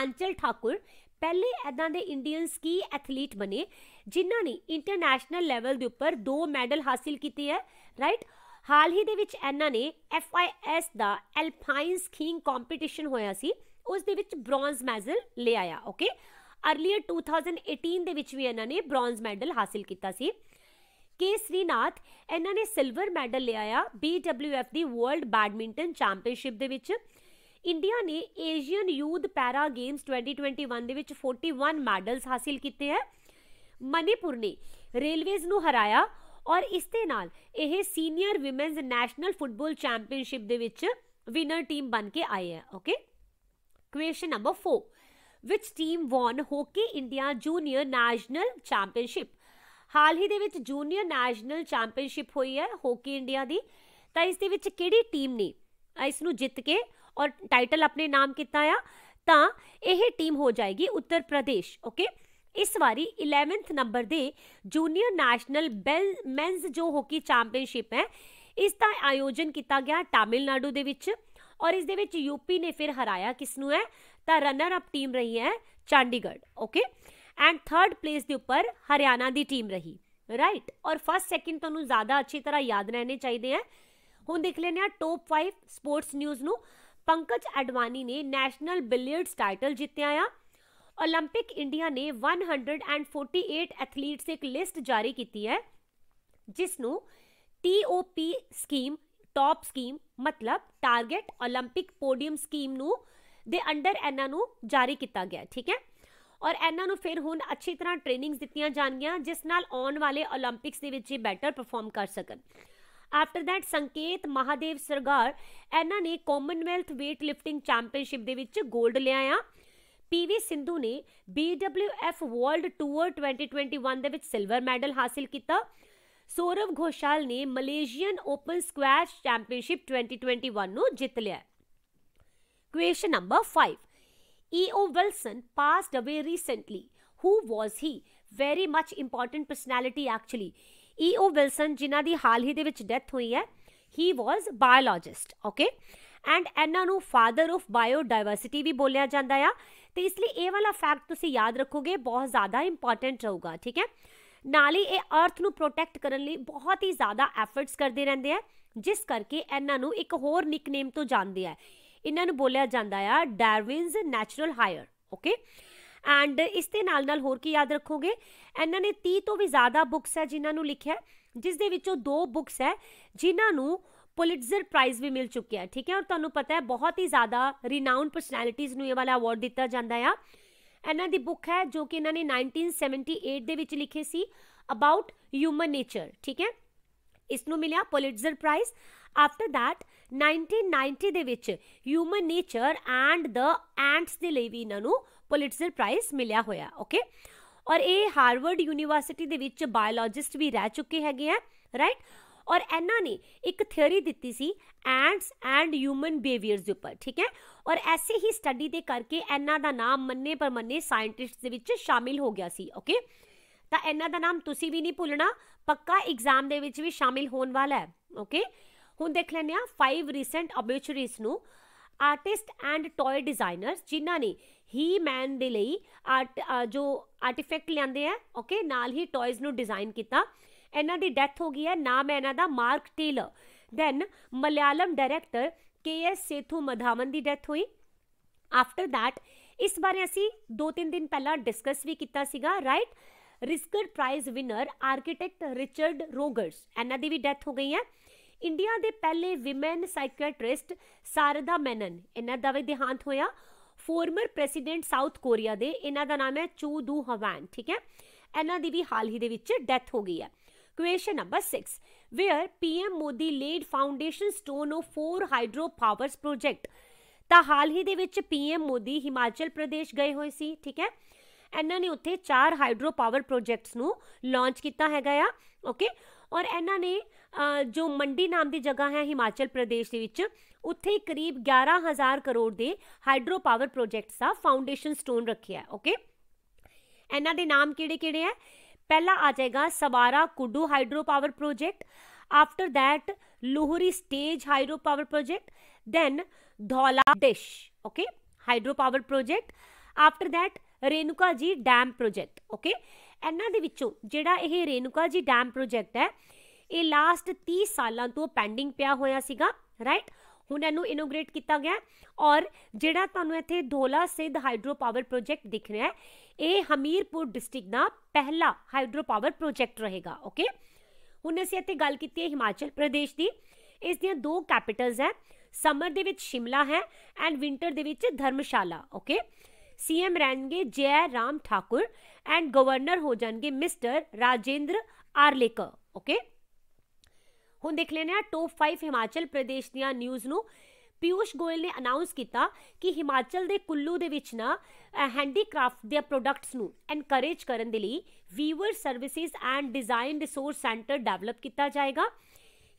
ਅੰਚਲ ਠਾਕੁਰ ਪਹਿਲੇ ਐਦਾਂ ਦੇ ਇੰਡੀਅਨ ਸਕੀ ਐਥਲੀਟ ਬਣੇ ਜਿਨ੍ਹਾਂ ਨੇ ਇੰਟਰਨੈਸ਼ਨਲ ਲੈਵਲ ਦੇ ਉੱਪਰ ਦੋ ਮੈਡਲ ਹਾਸਿਲ ਕੀਤੇ ਹੈ ਰਾਈਟ ਹਾਲ ਹੀ ਦੇ ਵਿੱਚ ਇਹਨਾਂ ਨੇ FIS ਦਾ ਐਲਪਾਈਨ ਸਕੀਇੰਗ ਕੰਪੀਟੀਸ਼ਨ ਹੋਇਆ ਸੀ ਉਸ ਦੇ ਵਿੱਚ ਬ੍ਰੌਂਜ਼ ਮੈਡਲ ਲੈ ਆਇਆ ਓਕੇ ਅਰਲੀਅਰ 2018 ਦੇ ਵਿੱਚ ਵੀ ਇਹਨਾਂ ਨੇ ਬ੍ਰੌਂਜ਼ ਮੈਡਲ ਹਾਸਿਲ ਕੀਤਾ ਸੀ ਕੇ ਸ੍ਰੀਨਾਥ ਇਹਨਾਂ ਨੇ ਸਿਲਵਰ ਮੈਡਲ ਲਿਆ ਆ BWF ਦੀ ਵਰਲਡ ਬੈਡਮਿੰਟਨ ਚੈਂਪੀਅਨਸ਼ਿਪ ਦੇ ਵਿੱਚ ਇੰਡੀਆ ਨੇ ਏਸ਼ੀਅਨ ਯੂਥ ਪੈਰਾ ਗੇਮਸ 2021 ਦੇ ਵਿੱਚ 41 ਮੈਡਲਸ ਹਾਸਿਲ ਕੀਤੇ ਹੈ ਮਨੀਪੁਰ ਨੇ ਰੇਲਵੇਜ਼ ਨੂੰ ਹਰਾਇਆ ਔਰ ਇਸ ਦੇ ਨਾਲ ਇਹ senior women's national football championship ਦੇ ਵਿੱਚ ਵਿਨਰ ਟੀਮ ਬਣ ਕੇ ਆਏ ਹੈ okay question number 4 which team won hockey india junior national championship ਹਾਲ ਹੀ ਦੇ ਵਿੱਚ ਜੂਨੀਅਰ ਨੈਸ਼ਨਲ ਚੈਂਪੀਅਨਸ਼ਿਪ ਹੋਈ ਹੈ ਹਾਕੀ ਇੰਡੀਆ ਦੀ ਤਾਂ ਇਸ ਦੇ ਵਿੱਚ ਕਿਹੜੀ ਟੀਮ ਨੇ ਇਸ ਨੂੰ ਜਿੱਤ ਕੇ ਔਰ ਟਾਈਟਲ ਆਪਣੇ ਨਾਮ ਕੀਤਾ ਆ ਤਾਂ ਇਹ ਟੀਮ ਹੋ ਜਾਏਗੀ ਉੱਤਰ ਪ੍ਰਦੇਸ਼ ਓਕੇ ਇਸ ਵਾਰੀ 11th ਨੰਬਰ ਦੇ ਜੂਨੀਅਰ ਨੈਸ਼ਨਲ ਬੈਲ ਮੈਨਸ ਜੋ ਹਾਕੀ ਚੈਂਪੀਅਨਸ਼ਿਪ ਹੈ ਇਸ ਦਾ ਆਯੋਜਨ ਕੀਤਾ ਗਿਆ ਤਾਮਿਲਨਾਡੂ ਦੇ ਵਿੱਚ ਔਰ ਇਸ ਦੇ ਵਿੱਚ ਯੂਪੀ ਨੇ ਫਿਰ ਹਰਾਇਆ ਕਿਸ ਨੂੰ ਹੈ ਤਾਂ ਰਨਰ ਅਪ ਟੀਮ ਰਹੀ ਹੈ Chandigarh okay and third place ਦੇ ਉੱਪਰ ਹਰਿਆਣਾ ਦੀ ਟੀਮ ਰਹੀ ਰਾਈਟ ਔਰ ਫਸਟ ਸੈਕਿੰਡ ਤੁਹਾਨੂੰ ਜ਼ਿਆਦਾ ਅੱਛੀ ਤਰ੍ਹਾਂ ਯਾਦ ਰਹਿਣੇ ਚਾਹੀਦੇ ਆ ਹੁਣ ਦੇਖ ਲੈਨੇ ਆ ਟੌਪ 5 ਸਪੋਰਟਸ ਨਿਊਜ਼ ਨੂੰ ਪੰਕਜ ਐਡਵਾਨੀ ਨੇ ਨੈਸ਼ਨਲ ਬਿਲੀਅਰਡਸ ਟਾਈਟਲ ਜਿੱਤਿਆ ਆ 올림픽 ਇੰਡੀਆ ਨੇ 148 ਐਥਲੀਟਸ ਇੱਕ ਲਿਸਟ ਜਾਰੀ ਕੀਤੀ ਹੈ ਜਿਸ ਨੂੰ TOP ਸਕੀਮ ਟੌਪ ਸਕੀਮ ਮਤਲਬ ਟਾਰਗੇਟ 올림픽 ਪੋਡੀਅਮ ਸਕੀਮ ਨੂੰ ਦੇ ਅੰਡਰ ਇਹਨਾਂ ਨੂੰ ਜਾਰੀ ਕੀਤਾ ਗਿਆ ਠੀਕ ਹੈ ਔਰ ਇਹਨਾਂ ਨੂੰ ਫਿਰ ਹੁਣ ਅੱਛੀ ਤਰ੍ਹਾਂ ਟ੍ਰੇਨਿੰਗਸ ਦਿੱਤੀਆਂ ਜਾਣਗੀਆਂ ਜਿਸ ਨਾਲ ਆਉਣ ਵਾਲੇ 올림픽ਸ ਦੇ ਵਿੱਚ ਇਹ ਬੈਟਰ ਪਰਫਾਰਮ ਕਰ ਸਕਣ ਆਫਟਰ ਥੈਟ ਸੰਕੇਤ ਮਹਾਦੇਵ ਸਰਗਾਰ ਇਹਨਾਂ ਨੇ ਕਾਮਨਵੈਲਥ weight lifting ਚੈਂਪੀਅਨਸ਼ਿਪ ਦੇ ਵਿੱਚ 골ਡ ਲਿਆ ਆ ਪੀਵੀ ਸਿੰਧੂ ਨੇ BWF World Tour 2021 ਦੇ ਵਿੱਚ ਸਿਲਵਰ ਮੈਡਲ ਹਾਸਲ ਕੀਤਾ ਸੌਰਵ ਘੋਸ਼ਾਲ ਨੇ ਮਲੇਸ਼ੀਅਨ ਓਪਨ ਸਕੁਐਸ਼ ਚੈਂਪੀਅਨਸ਼ਿਪ 2021 ਨੂੰ ਜਿੱਤ ਲਿਆ question number 5 E.O. Wilson passed away recently. Who was he? Very much important personality actually EO Wilson ਜਿਨ੍ਹਾਂ ਦੀ ਹਾਲ ਹੀ ਦੇ ਵਿੱਚ ਡੈਥ ਹੋਈ ਹੈ ਹੀ ਵਾਸ ਬਾਇਓਲੋਜਿਸਟ ਓਕੇ ਐਂਡ ਇਹਨਾਂ ਨੂੰ ਫਾਦਰ ਆਫ ਬਾਇਓਡਾਇਵਰਸਿਟੀ ਵੀ ਬੋਲਿਆ ਜਾਂਦਾ ਆ ਤੇ ਇਸ ਲਈ ਇਹ ਵਾਲਾ ਫੈਕਟ ਤੁਸੀਂ ਯਾਦ ਰੱਖੋਗੇ ਬਹੁਤ ਜ਼ਿਆਦਾ ਇੰਪੋਰਟੈਂਟ ਰਹੂਗਾ ਠੀਕ ਹੈ ਨਾਲ ਹੀ ਇਹ ਅਰਥ ਨੂੰ ਪ੍ਰੋਟੈਕਟ ਕਰਨ ਲਈ ਬਹੁਤ ਹੀ ਜ਼ਿਆਦਾ ਐਫਰਟਸ ਕਰਦੇ ਰਹਿੰਦੇ ਆ ਜਿਸ ਕਰਕੇ ਇਹਨਾਂ ਨੂੰ ਇੱਕ ਹੋਰ ਨਿਕਨੇਮ ਤੋਂ ਜਾਣਦੇ ਆ ਇਹਨਾਂ ਨੂੰ ਬੋਲਿਆ ਜਾਂਦਾ ਆ Darwin's natural heir okay and ਇਸ ਦੇ ਨਾਲ ਨਾਲ ਹੋਰ ਕੀ ਯਾਦ ਰੱਖੋਗੇ ਇਹਨਾਂ ਨੇ 30 ਤੋਂ ਵੀ ਜ਼ਿਆਦਾ ਬੁੱਕਸ ਹੈ ਜਿਨ੍ਹਾਂ ਨੂੰ ਲਿਖਿਆ ਜਿਸ ਦੇ ਵਿੱਚੋਂ ਦੋ ਬੁੱਕਸ ਹੈ ਜਿਨ੍ਹਾਂ ਨੂੰ ਪੁਲਿਟਜ਼ਰ ਪ੍ਰਾਈਜ਼ ਵੀ ਮਿਲ ਚੁੱਕਿਆ ਠੀਕ ਹੈ ਔਰ ਤੁਹਾਨੂੰ ਪਤਾ ਹੈ ਬਹੁਤ ਹੀ ਜ਼ਿਆਦਾ ਰੀਨਾਊਂਡ ਪਰਸਨੈਲਿਟੀਜ਼ ਨੂੰ ਇਹ ਵਾਲਾ ਅਵਾਰਡ ਦਿੱਤਾ ਜਾਂਦਾ ਆ ਇਹਨਾਂ ਦੀ ਬੁੱਕ ਹੈ ਜੋ ਕਿ ਇਹਨਾਂ ਨੇ 1978 ਦੇ ਵਿੱਚ ਲਿਖੀ ਸੀ ਅਬਾਊਟ ਹਿਊਮਨ ਨੇਚਰ ਠੀਕ ਹੈ ਇਸ ਨੂੰ ਮਿਲਿਆ ਪੁਲਿਟਜ਼ਰ ਪ੍ਰਾਈਜ਼ ਆਫਟਰ ਥੈਟ 1990 ਦੇ ਵਿੱਚ human nature and the ants ਦੇ ਲਈ ਵੀ ਇਹਨਾਂ ਨੂੰ ਪੁਲਿਟਜ਼ਰ ਪ੍ਰਾਈਜ਼ ਮਿਲਿਆ ਹੋਇਆ ਓਕੇ ਔਰ ਇਹ ਹਾਰਵਰਡ ਯੂਨੀਵਰਸਿਟੀ ਦੇ ਵਿੱਚ ਬਾਇਓਲੋਜਿਸਟ ਵੀ ਰਹਿ ਚੁੱਕੇ ਹੈਗੇ ਆ ਰਾਈਟ ਔਰ ਇਹਨਾਂ ਨੇ ਇੱਕ ਥਿਉਰੀ ਦਿੱਤੀ ਸੀ ਐਂਟਸ ਐਂਡ ਹਿਊਮਨ ਬਿਹੇਵੀਅਰਸ ਦੇ ਉੱਪਰ ਠੀਕ ਹੈ ਔਰ ਐਸੇ ਹੀ ਸਟੱਡੀ ਦੇ ਕਰਕੇ ਇਹਨਾਂ ਦਾ ਨਾਮ ਮੰਨੇ ਪਰ ਮੰਨੇ ਸਾਇੰਟਿਸਟ ਦੇ ਵਿੱਚ ਸ਼ਾਮਿਲ ਹੋ ਗਿਆ ਸੀ ਓਕੇ ਤਾਂ ਇਹਨਾਂ ਦਾ ਨਾਮ ਤੁਸੀਂ ਵੀ ਨਹੀਂ ਭੁੱਲਣਾ ਪੱਕਾ ਐਗਜ਼ਾਮ ਦੇ ਵਿੱਚ ਵੀ ਸ਼ਾਮਿਲ ਹੋਣ ਵਾਲਾ ਹੈ ਓਕੇ ਹੁਣ ਦੇਖ ਲੈਨੇ ਆ 5 ਰੀਸੈਂਟ ਅਬਿਚਰੀਸ ਨੂੰ ਆਰਟਿਸਟ ਐਂਡ ਟੌਏ ਡਿਜ਼ਾਈਨਰਸ ਜਿਨ੍ਹਾਂ ਨੇ ਹੀ ਮੈਨ ਦੇ ਲਈ ਆਰਟ ਜੋ ਆਰਟੀਫੈਕਟ ਲਿਆਂਦੇ ਆ ਓਕੇ ਨਾਲ ਹੀ ਟੌਇਜ਼ ਨੂੰ ਡਿਜ਼ਾਈਨ ਕੀਤਾ ਇਹਨਾਂ ਦੀ ਡੈਥ ਹੋ ਗਈ ਹੈ ਨਾਮ ਹੈ ਇਹਨਾਂ ਦਾ Mark Taylor then Malayalam director K S Sethu Madhavan ਦੀ ਡੈਥ ਹੋਈ ਆਫਟਰ ਥੈਟ ਇਸ ਬਾਰੇ ਅਸੀਂ 2-3 ਦਿਨ ਪਹਿਲਾਂ ਡਿਸਕਸ ਵੀ ਕੀਤਾ ਸੀਗਾ right Pritzker prize winner architect Richard Rogers ਇਹਨਾਂ ਦੀ ਵੀ ਡੈਥ ਹੋ ਗਈ ਹੈ ਇੰਡੀਆ ਦੇ ਪਹਿਲੇ ਔਮਨ ਸਾਈਕੀਆਟ੍ਰਿਸਟ ਸਾਰਦਾ ਮੈਨਨ ਇਹਨਾਂ ਦਾ ਵੀ ਦਿਹਾਂਤ ਹੋਇਆ ਫਾਰਮਰ ਪ੍ਰੈਜ਼ੀਡੈਂਟ ਸਾਊਥ ਕੋਰੀਆ ਦੇ ਇਹਨਾਂ ਦਾ ਨਾਮ ਹੈ ਚੂ ਦੂ ਹਵਾਨ ਠੀਕ ਹੈ ਇਹਨਾਂ ਦੀ ਵੀ ਹਾਲ ਹੀ ਦੇ ਵਿੱਚ ਡੈਥ ਹੋ ਗਈ ਹੈ question number 6 where PM Modi laid foundation stone of 4 hydro powers project ਤਾਂ ਹਾਲ ਹੀ ਦੇ ਵਿੱਚ ਪੀਐਮ ਮੋਦੀ ਹਿਮਾਚਲ ਪ੍ਰਦੇਸ਼ ਗਏ ਹੋਏ ਸੀ ਠੀਕ ਹੈ ਇਹਨਾਂ ਨੇ ਉੱਥੇ 4 ਹਾਈਡਰੋ ਪਾਵਰ ਪ੍ਰੋਜੈਕਟਸ ਨੂੰ ਲਾਂਚ ਕੀਤਾ ਹੈਗਾ ਆ ਓਕੇ ਔਰ ਇਹਨਾਂ ਨੇ ਜੋ ਮੰਡੀ ਨਾਮ ਦੀ ਜਗ੍ਹਾ ਹੈ ਹਿਮਾਚਲ ਪ੍ਰਦੇਸ਼ ਦੇ ਵਿੱਚ ਉੱਥੇ ਕਰੀਬ 11000 ਕਰੋੜ ਦੇ ਹਾਈਡਰੋ ਪਾਵਰ ਪ੍ਰੋਜੈਕਟਸ ਦਾ ਫਾਊਂਡੇਸ਼ਨ ਸਟੋਨ ਰੱਖਿਆ ਹੈ ਓਕੇ ਇਹਨਾਂ ਦੇ ਨਾਮ ਕਿਹੜੇ-ਕਿਹੜੇ ਆ ਪਹਿਲਾ ਆ ਜਾਏਗਾ Sawra Kuddu hydro power project after that Luhri stage hydro power project Dhaulasidh okay hydro power project after that Renuka ji dam project okay ਇਹਨਾਂ ਦੇ ਵਿੱਚੋਂ ਜਿਹੜਾ ਇਹ ਰੇਨੁਕਾ ਜੀ ਡੈਮ ਪ੍ਰੋਜੈਕਟ ਹੈ ਇਹ ਲਾਸਟ 30 ਸਾਲਾਂ ਤੋਂ ਪੈਂਡਿੰਗ ਪਿਆ ਹੋਇਆ ਸੀਗਾ ਰਾਈਟ ਹੁਣ ਇਹਨੂੰ ਇਨੋਗ੍ਰੇਟ ਕੀਤਾ ਗਿਆ ਔਰ ਜਿਹੜਾ ਤੁਹਾਨੂੰ ਇੱਥੇ ਧੋਲਾ ਸਿੱਧ ਹਾਈਡਰੋ ਪਾਵਰ ਪ੍ਰੋਜੈਕਟ ਦਿਖ ਰਿਹਾ ਹੈ ਇਹ ਹਮੀਰਪੁਰ ਡਿਸਟ੍ਰਿਕਟ ਦਾ ਪਹਿਲਾ ਹਾਈਡਰੋ ਪਾਵਰ ਪ੍ਰੋਜੈਕਟ ਰਹੇਗਾ ਓਕੇ ਹੁਣ ਅਸੀਂ ਇੱਥੇ ਗੱਲ ਕੀਤੀ ਹੈ ਹਿਮਾਚਲ ਪ੍ਰਦੇਸ਼ ਦੀ ਇਸ ਦੀਆਂ ਦੋ ਕੈਪੀਟਲਸ ਹੈ ਸਮਰ ਦੇ ਵਿੱਚ ਸ਼ਿਮਲਾ ਹੈ ਐਂਡ ਵਿంటర్ ਦੇ ਵਿੱਚ ਧਰਮਸ਼ਾਲਾ ਓਕੇ ਸੀਐਮ ਰਹਿਣਗੇ ਜੈ ਰਾਮ ਠਾਕੁਰ ਐਂਡ ਗਵਰਨਰ ਹੋ ਜਾਣਗੇ ਮਿਸਟਰ ਰਾਜੇਂਦਰ ਆਰਲੇਕਰ ਓਕੇ ਹੁਣ ਦੇਖ ਲੈਨੇ ਆ ਟੌਪ 5 ਹਿਮਾਚਲ ਪ੍ਰਦੇਸ਼ ਦੀਆਂ ਨਿਊਜ਼ ਨੂੰ ਪਿਊਸ਼ ਗੋਇਲ ਨੇ ਅਨਾਉਂਸ ਕੀਤਾ ਕਿ ਹਿਮਾਚਲ ਦੇ ਕੁੱਲੂ ਦੇ ਵਿੱਚ ਨਾ ਹੈਂਡੀਕ੍ਰਾਫਟ ਦੇ ਪ੍ਰੋਡਕਟਸ ਨੂੰ ਐਨਕਰੇਜ ਕਰਨ ਦੇ ਲਈ weaver services and design resource centre develop ਕੀਤਾ ਜਾਏਗਾ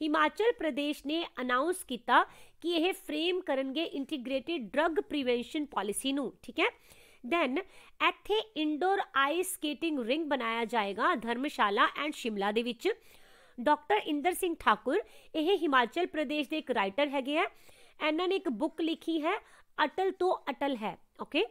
ਹਿਮਾਚਲ ਪ੍ਰਦੇਸ਼ ਨੇ ਅਨਾਉਂਸ ਕੀਤਾ ਕਿ ਇਹ ਫਰੇਮ ਕਰਨਗੇ ਇੰਟੀਗ੍ਰੇਟਿਡ ਡਰੱਗ ਪ੍ਰੀਵੈਂਸ਼ਨ ਪਾਲਿਸੀ ਨੂੰ ਠੀਕ ਹੈ ਦੈਨ ਇੱਥੇ ਇੰਡੋਰ ਆਈਸ ਸਕੇਟਿੰਗ ਰਿੰਗ ਬਣਾਇਆ ਜਾਏਗਾ ਧਰਮਸ਼ਾਲਾ ਐਂਡ ਸ਼ਿਮਲਾ ਦੇ ਵਿੱਚ ਡਾਕਟਰ ਇੰਦਰ ਸਿੰਘ ਠਾਕੁਰ ਇਹ ਹਿਮਾਚਲ ਪ੍ਰਦੇਸ਼ ਦੇ ਇੱਕ ਰਾਈਟਰ ਹੈਗੇ ਆ ਇਹਨਾਂ ਨੇ ਇੱਕ ਬੁੱਕ ਲਿਖੀ ਹੈ ਅਟਲ ਤੋਂ ਅਟਲ ਹੈ ਓਕੇ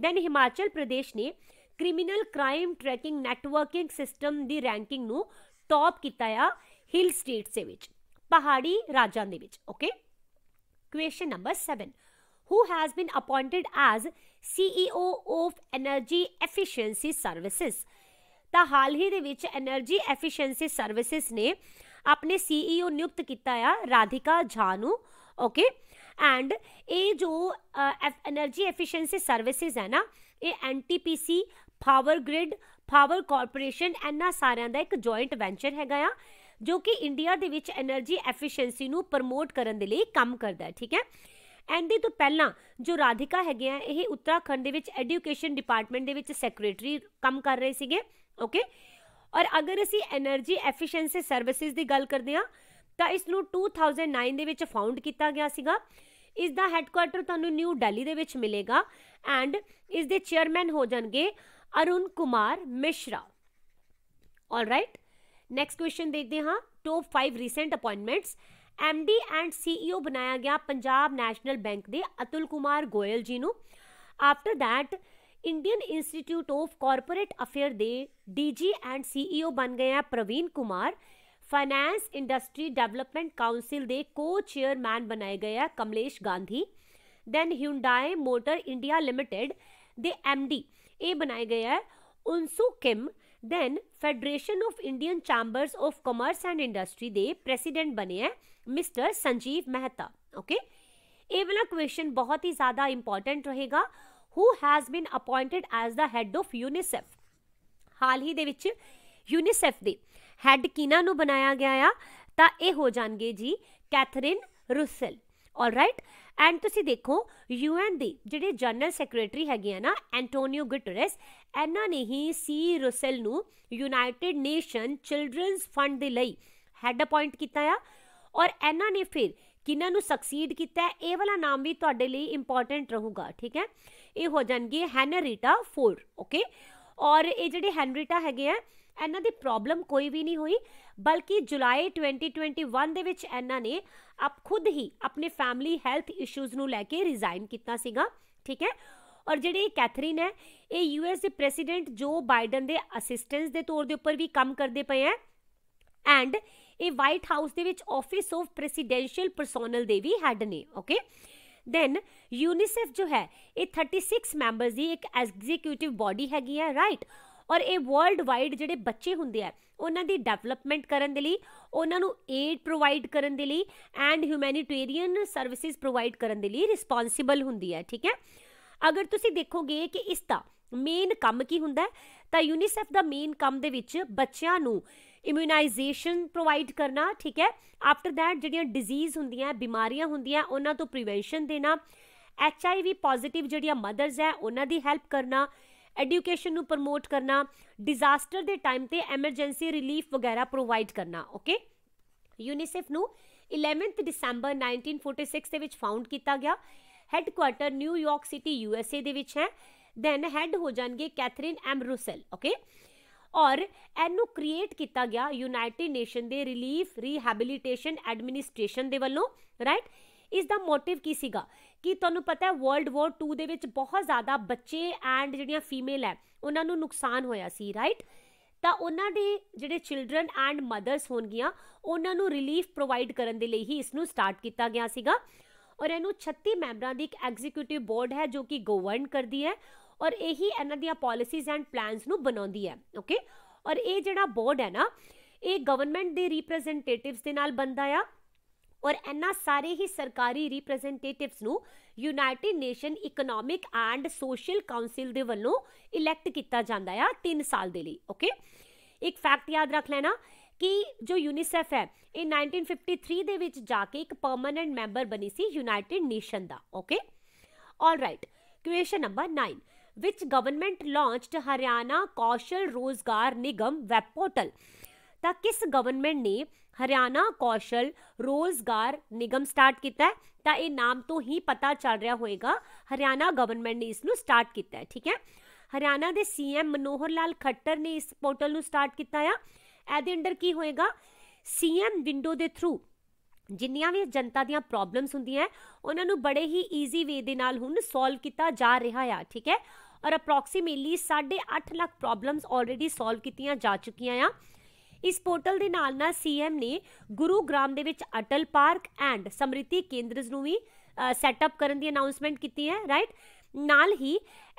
ਦੈਨ ਹਿਮਾਚਲ ਪ੍ਰਦੇਸ਼ ਨੇ criminal crime tracking networking system ਦੀ ਰੈਂਕਿੰਗ ਨੂੰ ਟੌਪ ਕੀਤਾ ਆ ਹਿਲ ਸਟੇਟਸ ਦੇ ਵਿੱਚ ਪਹਾੜੀ ਰਾਜਾਂ ਦੇ ਵਿੱਚ okay question number 7 who has been appointed as CEO of Energy Efficiency Services ਤਾਂ ਹਾਲ ਹੀ ਦੇ ਵਿੱਚ એનર્ਜੀ ਐਫੀਸ਼ੀਐਂਸੀ ਸਰਵਿਸਿਜ਼ ਨੇ ਆਪਣੇ ਸੀਈਓ e ਨਿਯੁਕਤ ਕੀਤਾ ਆ ਰਾਧਿਕਾ ਝਾ ਨੂੰ ਓਕੇ ਐਂਡ ਇਹ ਜੋ એનર્ਜੀ ਐਫੀਸ਼ੀਐਂਸੀ ਸਰਵਿਸਿਜ਼ ਹੈ ਨਾ ਇਹ NTPC power grid power corporation ਐਨਾ ਸਾਰਿਆਂ ਦਾ ਇੱਕ ਜੁਆਇੰਟ ਵੈਂਚਰ ਹੈਗਾ ਆ ਜੋ ਕਿ ਇੰਡੀਆ ਦੇ ਵਿੱਚ એનર્ਜੀ ਐਫੀਸ਼ੀਐਂਸੀ ਨੂੰ ਪ੍ਰਮੋਟ ਕਰਨ ਦੇ ਲਈ ਕੰਮ ਕਰਦਾ ਹੈ ਠੀਕ ਹੈ ਐਂਡੀ ਤੋਂ ਪਹਿਲਾਂ ਜੋ ਰਾਧਿਕਾ ਹੈਗੇ ਆ ਇਹ ਉੱਤਰਾਖੰਡ ਦੇ ਵਿੱਚ ਐਜੂਕੇਸ਼ਨ ਡਿਪਾਰਟਮੈਂਟ ਦੇ ਵਿੱਚ ਸੈਕਟਰੀ ਕੰਮ ਕਰ ਰਹੇ ਸੀਗੇ ਓਕੇ ਔਰ ਅਗਰ ਅਸੀਂ એનર્ਜੀ ਐਫੀਸ਼ੀਐਂਸੀ ਸਰਵਿਸਿਜ਼ ਦੀ ਗੱਲ ਕਰਦੇ ਹਾਂ ਤਾਂ ਇਸ ਨੂੰ 2009 ਦੇ ਵਿੱਚ ਫਾਊਂਡ ਕੀਤਾ ਗਿਆ ਸੀਗਾ ਇਸ ਦਾ ਹੈੱਡਕੁਆਰਟਰ ਤੁਹਾਨੂੰ ਨਿਊ ਦਿੱਲੀ ਦੇ ਵਿੱਚ ਮਿਲੇਗਾ ਐਂਡ ਇਸ ਦੇ ਚੇਅਰਮੈਨ ਹੋ ਜਾਣਗੇ Arun Kumar Mishra alright next question ਦੇਖਦੇ ਹਾਂ top 5 recent appointments MD and CEO ਬਣਾਇਆ ਗਿਆ ਪੰਜਾਬ ਨੈਸ਼ਨਲ ਬੈਂਕ ਦੇ ਅਤੁਲ ਕੁਮਾਰ ਗੋਇਲ ਜੀ ਨੂੰ after that Indian institute of corporate affair दे डीजी एंड सीईओ बन गए हैं Praveen Kumar finance industry development council दे को चेयरमैन बनाए गए हैं Kamlesh Gandhi then Hyundai motor India limited दे एमडी ए बनाए गए हैं Unsoo Kim then federation of Indian chambers of commerce and industry दे प्रेसिडेंट बने हैं मिस्टर संजीव मेहता ओके ये वाला क्वेश्चन बहुत ही ज़्यादा इंपॉर्टेंट रहेगा who has been appointed as the head of UNICEF ਹਾਲ ਹੀ ਦੇ ਵਿੱਚ ਯੂਨੀਸੈਫ ਦੇ ਹੈੱਡ ਕਿਨਾਂ ਨੂੰ ਬਣਾਇਆ ਗਿਆ ਆ ਤਾਂ ਇਹ ਹੋ ਜਾਣਗੇ ਜੀ ਕੈਥਰੀਨ ਰੁਸਲ ਰਾਈਟ ਐਂਡ ਤੁਸੀਂ ਦੇਖੋ ਯੂਐਨ ਦੇ ਜਿਹੜੇ ਜਨਰਲ ਸੈਕਟਰੀ ਹੈਗੇ ਆ ਨਾ ਐਂਟੋਨੀਓ ਗੁਟਰੇਸ ਇਹਨਾਂ ਨੇ ਹੀ ਸੀ ਰੁਸਲ ਨੂੰ ਯੂਨਾਈਟਿਡ ਨੇਸ਼ਨ ਚਿਲਡਰਨਸ ਫੰਡ ਦੇ ਲਈ ਹੈੱਡ ਅਪਾਇੰਟ ਕੀਤਾ ਆ ਔਰ ਇਹਨਾਂ ਨੇ ਫਿਰ ਕਿਨਾਂ ਨੂੰ ਸਕਸੀਡ ਕੀਤਾ ਇਹ ਵਾਲਾ ਨਾਮ ਵੀ ਤੁਹਾਡੇ ਲਈ ਇੰਪੋਰਟੈਂਟ ਰਹੂਗਾ ਠੀਕ ਹੈ ਇਹ ਹੋ ਜਾਣਗੇ ਹੈਨਰੀਟਾ 4 ਓਕੇ ਔਰ ਇਹ ਜਿਹੜੇ ਹੈਨਰੀਟਾ ਹੈਗੇ ਆ ਇਹਨਾਂ ਦੀ ਪ੍ਰੋਬਲਮ ਕੋਈ ਵੀ ਨਹੀਂ ਹੋਈ ਬਲਕਿ ਜੁਲਾਈ 2021 ਦੇ ਵਿੱਚ ਇਹਨਾਂ ਨੇ ਆਪ ਖੁਦ ਹੀ ਆਪਣੇ ਫੈਮਿਲੀ ਹੈਲਥ ਇਸ਼ੂਜ਼ ਨੂੰ ਲੈ ਕੇ ਰਿਜ਼ਾਈਨ ਕੀਤਾ ਸੀਗਾ ਠੀਕ ਹੈ ਔਰ ਜਿਹੜੀ ਕੈਥਰੀਨ ਹੈ ਇਹ ਯੂਐਸ ਦੇ ਪ੍ਰੈਜ਼ੀਡੈਂਟ ਜੋ ਬਾਈਡਨ ਦੇ ਅਸਿਸਟੈਂਸ ਦੇ ਤੌਰ ਦੇ ਉੱਪਰ ਵੀ ਕੰਮ ਕਰਦੇ ਪਏ ਆ ਐਂਡ ਇਹ ਵਾਈਟ ਹਾਊਸ ਦੇ ਵਿੱਚ ਆਫਿਸ ਆਫ ਪ੍ਰੈਜ਼ੀਡੈਂਸ਼ੀਅਲ ਪਰਸੋਨਲ ਦੇ ਵੀ ਹੈਡ ਨੇ ਓਕੇ ਦੈਨ ਯੂਨੀਸੈਫ ਜੋ ਹੈ ਇਹ 36 ਮੈਂਬਰਸ ਦੀ ਇੱਕ ਐਗਜ਼ੀਕਿਊਟਿਵ ਬਾਡੀ ਹੈਗੀ ਹੈ ਰਾਈਟ ਔਰ ਇਹ ਵਰਲਡ ਵਾਈਡ ਜਿਹੜੇ ਬੱਚੇ ਹੁੰਦੇ ਆ ਉਹਨਾਂ ਦੀ ਡਿਵੈਲਪਮੈਂਟ ਕਰਨ ਦੇ ਲਈ ਉਹਨਾਂ ਨੂੰ ਏਡ ਪ੍ਰੋਵਾਈਡ ਕਰਨ ਦੇ ਲਈ ਐਂਡ ਹਿਊਮੈਨਿਟੇਰੀਅਨ ਸਰਵਿਸਿਜ਼ ਪ੍ਰੋਵਾਈਡ ਕਰਨ ਦੇ ਲਈ ਰਿਸਪੌਂਸਿਬਲ ਹੁੰਦੀ ਹੈ ਠੀਕ ਹੈ ਅਗਰ ਤੁਸੀਂ ਦੇਖੋਗੇ ਕਿ ਇਸ ਦਾ ਮੇਨ ਕੰਮ ਕੀ ਹੁੰਦਾ ਤਾਂ ਯੂਨੀਸੈਫ ਦਾ ਮੇਨ ਕੰਮ ਦੇ ਵਿੱਚ ਬੱਚਿਆਂ ਨੂੰ ਇਮਿਊਨਾਈਜੇਸ਼ਨ ਪ੍ਰੋਵਾਈਡ ਕਰਨਾ ਠੀਕ ਹੈ ਆਫਟਰ ਥੈਟ ਜਿਹੜੀਆਂ ਡਿਜ਼ੀਜ਼ ਹੁੰਦੀਆਂ ਬਿਮਾਰੀਆਂ ਹੁੰਦੀਆਂ ਉਹਨਾਂ ਤੋਂ ਪ੍ਰੀਵੈਂਸ਼ਨ ਦੇਣਾ ਐਚ ਆਈ ਵੀ ਪੋਜ਼ਿਟਿਵ ਜਿਹੜੀਆਂ ਮਦਰਸ ਹੈ ਉਹਨਾਂ ਦੀ ਹੈਲਪ ਕਰਨਾ ਐਡੂਕੇਸ਼ਨ ਨੂੰ ਪ੍ਰਮੋਟ ਕਰਨਾ ਡਿਜ਼ਾਸਟਰ ਦੇ ਟਾਈਮ ਤੇ ਐਮਰਜੈਂਸੀ ਰਿਲੀਫ ਵਗੈਰਾ ਪ੍ਰੋਵਾਈਡ ਕਰਨਾ ਓਕੇ ਯੂਨੀਸੈਫ ਨੂੰ 11th ਦਸੰਬਰ 1946 ਦੇ ਵਿੱਚ ਫਾਊਂਡ ਕੀਤਾ ਗਿਆ head headquarter New York city USA ਦੇ ਵਿੱਚ ਹੈ ਦੈਨ ਹੈੱਡ ਹੋ ਜਾਣਗੇ ਕੈਥਰੀਨ ਐਮ ਰੂਸਲ ਓਕੇ ਔਰ ਇਹਨੂੰ ਕ੍ਰੀਏਟ ਕੀਤਾ ਗਿਆ ਯੂਨਾਈਟਿਡ ਨੇਸ਼ਨ ਦੇ ਰਿਲੀਫ ਰੀਹੈਬਿਲਿਟੇਸ਼ਨ ਐਡਮਿਨਿਸਟ੍ਰੇਸ਼ਨ ਦੇ ਵੱਲੋਂ ਰਾਈਟ ਇਸ ਦਾ ਮੋਟਿਵ ਕੀ ਸੀਗਾ ਕਿ ਤੁਹਾਨੂੰ ਪਤਾ ਹੈ ਵਰਲਡ ਵਾਰ 2 ਦੇ ਵਿੱਚ ਬਹੁਤ ਜ਼ਿਆਦਾ ਬੱਚੇ ਐਂਡ ਜਿਹੜੀਆਂ ਫੀਮੇਲ ਹੈ ਉਹਨਾਂ ਨੂੰ ਨੁਕਸਾਨ ਹੋਇਆ ਸੀ ਰਾਈਟ ਤਾਂ ਉਹਨਾਂ ਦੇ ਜਿਹੜੇ ਚਿਲड्रन ਐਂਡ ਮਦਰਸ ਹੋਣਗੀਆਂ ਉਹਨਾਂ ਨੂੰ ਰਿਲੀਫ ਪ੍ਰੋਵਾਈਡ ਕਰਨ ਦੇ ਲਈ ਹੀ ਇਸ ਨੂੰ ਸਟਾਰਟ ਕੀਤਾ ਗਿਆ ਸੀਗਾ ਔਰ ਇਹਨੂੰ 36 ਮੈਂਬਰਾਂ ਦੀ ਇੱਕ ਐਗਜ਼ੀਕਿਊਟਿਵ ਬੋਰਡ ਹੈ ਜੋ ਕਿ ਗਵਰਨ ਕਰਦੀ ਹੈ ਔਰ ਇਹੀ ਇਹਨਾਂ ਦੀਆਂ ਪਾਲਿਸੀਜ਼ ਐਂਡ ਪਲਾਨਸ ਨੂੰ ਬਣਾਉਂਦੀ ਹੈ ਓਕੇ ਔਰ ਇਹ ਜਿਹੜਾ ਬੋਰਡ ਹੈ ਨਾ ਇਹ ਗਵਰਨਮੈਂਟ ਦੇ ਰਿਪਰੈਜ਼ੈਂਟੇਟਿਵਸ ਦੇ ਨਾਲ ਬੰਦਾ ਆ ਔਰ ਇਹਨਾਂ ਸਾਰੇ ਹੀ ਸਰਕਾਰੀ ਰਿਪਰੈਜ਼ੈਂਟੇਟਿਵਸ ਨੂੰ United Nation economic and social council ਦੇ ਵੱਲੋਂ ਇਲੈਕਟ ਕੀਤਾ ਜਾਂਦਾ ਆ 3 ਸਾਲ ਦੇ ਲਈ ਓਕੇ ਇੱਕ ਫੈਕਟ ਯਾਦ ਰੱਖ ਲੈਣਾ ਕਿ ਜੋ ਯੂਨੀਸੈਫ ਹੈ ਇਹ 1953 ਦੇ ਵਿੱਚ ਜਾ ਕੇ ਇੱਕ ਪਰਮਨੈਂਟ ਮੈਂਬਰ ਬਣੀ ਸੀ ਯੂਨਾਈਟਿਡ ਨੇਸ਼ਨ ਦਾ okay all right question number 9 which government launched Haryana Kaushal Rozgar Nigam web portal ਤਾਂ ਕਿਸ ਗਵਰਨਮੈਂਟ ਨੇ ਹਰਿਆਣਾ ਕੌਸ਼ਲ ਰੋਜ਼ਗਾਰ ਨਿਗਮ ਸਟਾਰਟ ਕੀਤਾ ਹੈ ਤਾਂ ਇਹ ਨਾਮ ਤੋਂ ਹੀ ਪਤਾ ਚੱਲ ਰਿਹਾ ਹੋਵੇਗਾ ਹਰਿਆਣਾ ਗਵਰਨਮੈਂਟ ਨੇ ਇਸ ਨੂੰ ਸਟਾਰਟ ਕੀਤਾ ਹੈ ਠੀਕ ਹੈ ਹਰਿਆਣਾ ਦੇ ਸੀਐਮ ਮਨੋਹਰ ਲਾਲ ਖੱਟਰ ਨੇ ਇਸ ਪੋਰਟਲ ਨੂੰ ਸਟਾਰਟ ਕੀਤਾ ਆ ਐਦੇ ਅੰਡਰ ਕੀ ਹੋਏਗਾ ਸੀਐਮ ਵਿੰਡੋ ਦੇ ਥਰੂ ਜਿੰਨੀਆਂ ਵੀ ਜਨਤਾ ਦੀਆਂ ਪ੍ਰੋਬਲਮਸ ਹੁੰਦੀਆਂ ਉਹਨਾਂ ਨੂੰ ਬੜੇ ਹੀ ਈਜ਼ੀ ਵੇ ਦੇ ਨਾਲ ਹੁਣ ਸੋਲਵ ਕੀਤਾ ਜਾ ਰਿਹਾ ਆ ਠੀਕ ਹੈ ਔਰ approximately 8.5 lakh problems already solve ਕੀਤੀਆਂ ਜਾ ਚੁੱਕੀਆਂ ਆ ਇਸ ਪੋਰਟਲ ਦੇ ਨਾਲ ਨਾਲ ਸੀਐਮ ਨੇ ਗੁਰੂਗ੍ਰਾਮ ਦੇ ਵਿੱਚ ਅਟਲ ਪਾਰਕ ਐਂਡ ਸਮ੍ਰਿਤੀ ਕੇਂਦਰਸ ਨੂੰ ਵੀ ਸੈਟਅਪ ਕਰਨ ਦੀ ਅਨਾਉਂਸਮੈਂਟ ਕੀਤੀ ਹੈ ਰਾਈਟ ਨਾਲ ਹੀ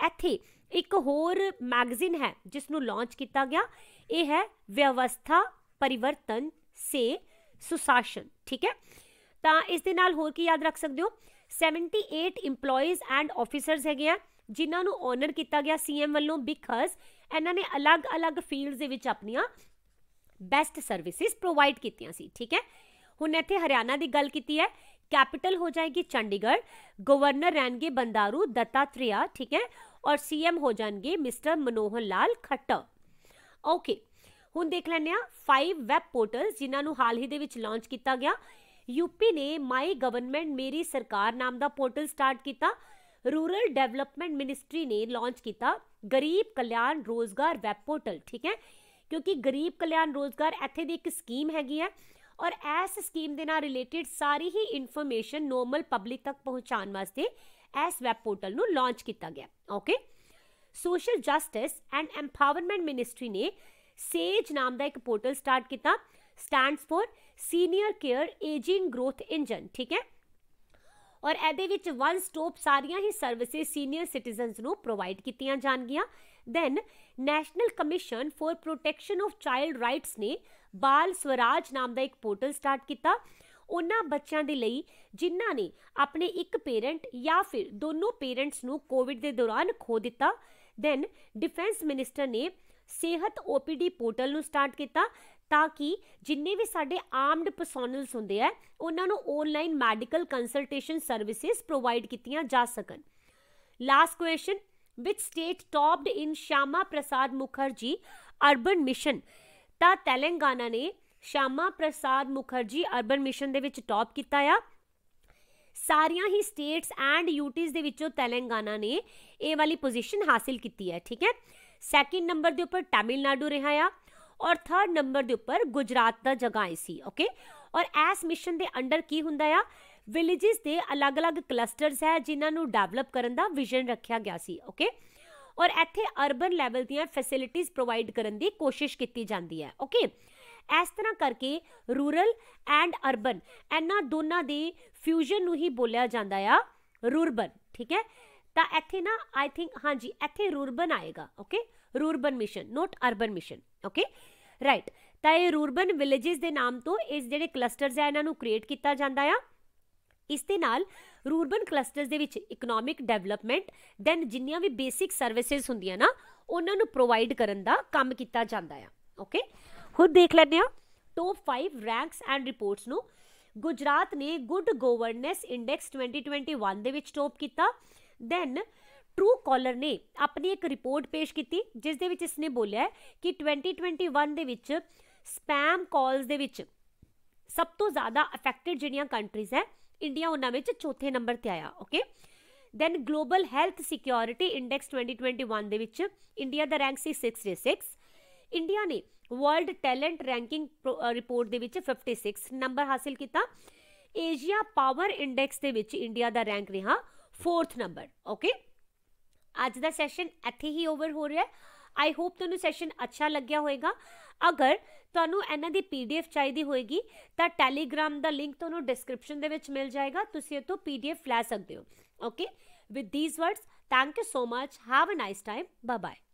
ਇੱਥੇ ਇੱਕ ਹੋਰ ਮੈਗਜ਼ੀਨ ਹੈ ਜਿਸ ਨੂੰ ਲਾਂਚ ਕੀਤਾ ਗਿਆ ਇਹ ਹੈ ਵਿਵਸਥਾ ਪਰਿਵਰਤਨ ਸੇ ਸੁਸ਼ਾਸਨ ਠੀਕ ਹੈ ਤਾਂ ਇਸ ਦੇ ਨਾਲ ਹੋਰ ਕੀ ਯਾਦ ਰੱਖ ਸਕਦੇ ਹੋ 78 EMPLOYEES ਐਂਡ ਆਫੀਸਰਸ ਹੈਗੇ ਆ ਜਿਨ੍ਹਾਂ ਨੂੰ ਓਨਰ ਕੀਤਾ ਗਿਆ ਸੀਐਮ ਵੱਲੋਂ ਬਿਕਾਜ਼ ਇਹਨਾਂ ਨੇ ਅਲੱਗ-ਅਲੱਗ ਫੀਲਡਸ ਦੇ ਵਿੱਚ ਆਪਣੀਆਂ ਬੈਸਟ ਸਰਵਿਸਿਜ਼ ਪ੍ਰੋਵਾਈਡ ਕੀਤੀਆਂ ਸੀ ਠੀਕ ਹੈ ਹੁਣ ਇੱਥੇ ਹਰਿਆਣਾ ਦੀ ਗੱਲ ਕੀਤੀ ਹੈ ਕੈਪੀਟਲ ਹੋ ਜਾਏਗੀ ਚੰਡੀਗੜ੍ਹ ਗਵਰਨਰ ਰਹਿਣਗੇ ਬੰਦਾਰੂ ਦਤਾਤ੍ਰਿਆ ਠੀਕ ਹੈ ਔਰ ਸੀਐਮ ਹੋ ਜਾਣਗੇ ਮਿਸਟਰ ਮਨੋਹਰ ਲਾਲ ਖੱਟਰ ਓਕੇ ਹੁਣ ਦੇਖ ਲੈਣੇ ਆ 5 ਵੈਬ ਪੋਰਟਲਸ ਜਿਨ੍ਹਾਂ ਨੂੰ ਹਾਲ ਹੀ ਦੇ ਵਿੱਚ ਲਾਂਚ ਕੀਤਾ ਗਿਆ ਯੂਪੀ ਨੇ ਮਾਈ ਗਵਰਨਮੈਂਟ ਮੇਰੀ ਸਰਕਾਰ ਨਾਮ ਦਾ ਪੋਰਟਲ ਸਟਾਰਟ ਕੀਤਾ रूरल डेवलपमेंट मिनिस्ट्री ने लॉन्च किया गरीब कल्याण रोजगार वैब पोर्टल ठीक है क्योंकि गरीब कल्याण रोजगार इतने की एक स्कीम हैगी है और इस स्कीम के ना रिलेटिड सारी ही इनफोरमेन नॉर्मल पब्लिक तक पहुँचाने वास्ते इस वैब पोर्टल में लॉन्च किया गया okay social justice and empowerment ministry ने सेज नाम का एक पोर्टल स्टार्ट किया stand for senior care ageing growth engine ठीक है ਔਰ ਇਹਦੇ ਵਿੱਚ ਵਨ ਸਟਾਪ ਸਾਰੀਆਂ ਹੀ ਸਰਵਿਸਿਜ਼ ਸੀਨੀਅਰ ਸਿਟੀਜ਼ਨਸ ਨੂੰ ਪ੍ਰੋਵਾਈਡ ਕੀਤੀਆਂ ਜਾਣਗੀਆਂ then national commission for protection of child rights ਨੇ ਬਾਲ ਸਵਰਾਜ ਨਾਮ ਦਾ ਇੱਕ ਪੋਰਟਲ ਸਟਾਰਟ ਕੀਤਾ ਉਹਨਾਂ ਬੱਚਿਆਂ ਦੇ ਲਈ ਜਿਨ੍ਹਾਂ ਨੇ ਆਪਣੇ ਇੱਕ ਪੇਰੈਂਟ ਜਾਂ ਫਿਰ ਦੋਨੋਂ ਪੇਰੈਂਟਸ ਨੂੰ ਕੋਵਿਡ ਦੇ ਦੌਰਾਨ ਖੋ ਦਿੱਤਾ ਦੈਨ ਡਿਫੈਂਸ ਮਿਨਿਸਟਰ ਨੇ ਸਿਹਤ OPD ਪੋਰਟਲ ਨੂੰ ਸਟਾਰਟ ਕੀਤਾ ਤਾਂ ਕਿ ਜਿੰਨੇ ਵੀ ਸਾਡੇ ਆਰਮਡ ਪਰਸਨਲਸ ਹੁੰਦੇ ਆ ਉਹਨਾਂ ਨੂੰ online medical consultation services provide ਕੀਤੀਆਂ ਜਾ ਸਕਣ last question which state topped in Shyama Prasad Mukherjee urban mission ਤਾਂ ਤੇਲੰਗਾਨਾ ਨੇ ਸ਼ਾਮਾ ਪ੍ਰਸਾਦ ਮੁਖਰਜੀ ਅਰਬਨ ਮਿਸ਼ਨ ਦੇ ਵਿੱਚ ਟੌਪ ਕੀਤਾ ਆ ਸਾਰੀਆਂ ਹੀ ਸਟੇਟਸ ਐਂਡ ਯੂਟੀਜ਼ ਦੇ ਵਿੱਚੋਂ ਤੇਲੰਗਾਨਾ ਨੇ ਇਹ ਵਾਲੀ ਪੋਜੀਸ਼ਨ ਹਾਸਲ ਕੀਤੀ ਹੈ ਠੀਕ ਹੈ ਸੈਕਿੰਡ ਨੰਬਰ ਦੇ ਉੱਪਰ ਤਾਮਿਲਨਾਡੂ ਰਿਹਾ ਆ ਔਰ 3rd ਨੰਬਰ ਦੇ ਉੱਪਰ ਗੁਜਰਾਤ ਦਾ ਜਗ੍ਹਾ ਸੀ ਓਕੇ ਔਰ ਐਸ ਮਿਸ਼ਨ ਦੇ ਅੰਡਰ ਕੀ ਹੁੰਦਾ ਆ ਵਿਲੇजेस ਦੇ ਅਲੱਗ-ਅਲੱਗ ਕਲਸਟਰਸ ਹੈ ਜਿਨ੍ਹਾਂ ਨੂੰ ਡਵੈਲਪ ਕਰਨ ਦਾ ਵਿਜ਼ਨ ਰੱਖਿਆ ਗਿਆ ਸੀ ਓਕੇ ਔਰ ਇੱਥੇ ਅਰਬਨ ਲੈਵਲ ਦੀਆਂ ਫੈਸਿਲਿਟੀਆਂ ਪ੍ਰੋਵਾਈਡ ਕਰਨ ਦੀ ਕੋਸ਼ਿਸ਼ ਕੀਤੀ ਜਾਂਦੀ ਹੈ ਓਕੇ ਇਸ ਤਰ੍ਹਾਂ ਕਰਕੇ ਰੂਰਲ ਐਂਡ ਅਰਬਨ ਇਹਨਾਂ ਦੋਨਾਂ ਦੇ ਫਿਊਜ਼ਨ ਨੂੰ ਹੀ ਬੋਲਿਆ ਜਾਂਦਾ ਆ ਰੂਰਬਨ ਠੀਕ ਹੈ ਤਾਂ ਇੱਥੇ ਨਾ ਆਈ ਥਿੰਕ ਹਾਂਜੀ ਇੱਥੇ ਰੂਰਬਨ ਆਏਗਾ okay rurban mission not urban mission okay right ਤਾਂ ਇਹ ਰੂਰਬਨ ਵਿਲੇजेस ਦੇ ਨਾਮ ਤੋਂ ਇਸ ਜਿਹੜੇ ਕਲਸਟਰਸ ਆ ਇਹਨਾਂ ਨੂੰ ਕ੍ਰੀਏਟ ਕੀਤਾ ਜਾਂਦਾ ਆ ਇਸ ਦੇ ਨਾਲ ਰੂਰਬਨ ਕਲਸਟਰਸ ਦੇ ਵਿੱਚ ਇਕਨੋਮਿਕ ਡਿਵੈਲਪਮੈਂਟ ਦੈਨ ਜਿੰਨੀਆਂ ਵੀ ਬੇਸਿਕ ਸਰਵਿਸਿਜ਼ ਹੁੰਦੀਆਂ ਨਾ ਉਹਨਾਂ ਨੂੰ ਪ੍ਰੋਵਾਈਡ ਕਰਨ ਦਾ ਕੰਮ ਕੀਤਾ ਜਾਂਦਾ ਆ ਓਕੇ ਹੁਣ ਦੇਖ ਲੈਂਦੇ ਆ ਟੌਪ 5 ਰੈਂਕਸ ਐਂਡ ਰਿਪੋਰਟਸ ਨੂੰ ਗੁਜਰਾਤ ਨੇ ਗੁੱਡ ਗਵਰਨੈਂਸ ਇੰਡੈਕਸ 2021 ਦੇ ਵਿੱਚ ਟੌਪ ਕੀਤਾ ਦੈਨ ਟਰੂ ਕਾਲਰ ਨੇ ਆਪਣੀ ਇੱਕ ਰਿਪੋਰਟ ਪੇਸ਼ ਕੀਤੀ ਜਿਸ ਦੇ ਵਿੱਚ ਇਸ ਨੇ ਬੋਲਿਆ ਕਿ 2021 ਦੇ ਵਿੱਚ ਸਪੈਮ ਕਾਲਸ ਦੇ ਵਿੱਚ ਸਭ ਤੋਂ ਜ਼ਿਆਦਾ ਅਫੈਕਟਡ ਜਿਹੜੀਆਂ ਕੰਟਰੀਜ਼ ਹੈ ਇੰਡੀਆ ਉਹਨਾਂ ਵਿੱਚ ਚੌਥੇ ਨੰਬਰ ਤੇ ਆਇਆ okay then global health security index 2021 ਦੇ ਵਿੱਚ ਇੰਡੀਆ ਦਾ ਰੈਂਕ ਸੀ 66 ਇੰਡੀਆ ਨੇ ਵਰਲਡ ਟੈਲੈਂਟ ਰੈਂਕਿੰਗ ਰਿਪੋਰਟ ਦੇ ਵਿੱਚ 56 ਨੰਬਰ ਹਾਸਲ ਕੀਤਾ ਏਸ਼ੀਆ ਪਾਵਰ ਇੰਡੈਕਸ ਦੇ ਵਿੱਚ ਇੰਡੀਆ ਦਾ ਰੈਂਕ ਰਿਹਾ 4th ਨੰਬਰ ਓਕੇ ਅੱਜ ਦਾ ਸੈਸ਼ਨ ਇੱਥੇ ਹੀ ਓਵਰ ਹੋ ਰਿਹਾ ਹੈ ਆਈ ਹੋਪ ਤੁਹਾਨੂੰ ਸੈਸ਼ਨ ਅੱਛਾ ਲੱਗਿਆ ਹੋਵੇਗਾ ਅਗਰ ਤੁਹਾਨੂੰ ਇਹਨਾਂ ਦੀ ਪੀਡੀਐਫ ਚਾਹੀਦੀ ਹੋਏਗੀ ਤਾਂ ਟੈਲੀਗ੍ਰਾਮ ਦਾ ਲਿੰਕ ਤੁਹਾਨੂੰ ਡਿਸਕ੍ਰਿਪਸ਼ਨ ਦੇ ਵਿੱਚ ਮਿਲ ਜਾਏਗਾ ਤੁਸੀਂ ਇਹ ਤੋਂ ਪੀਡੀਐਫ ਲੈ ਸਕਦੇ ਹੋ okay with these words thank you so much have a nice time bye bye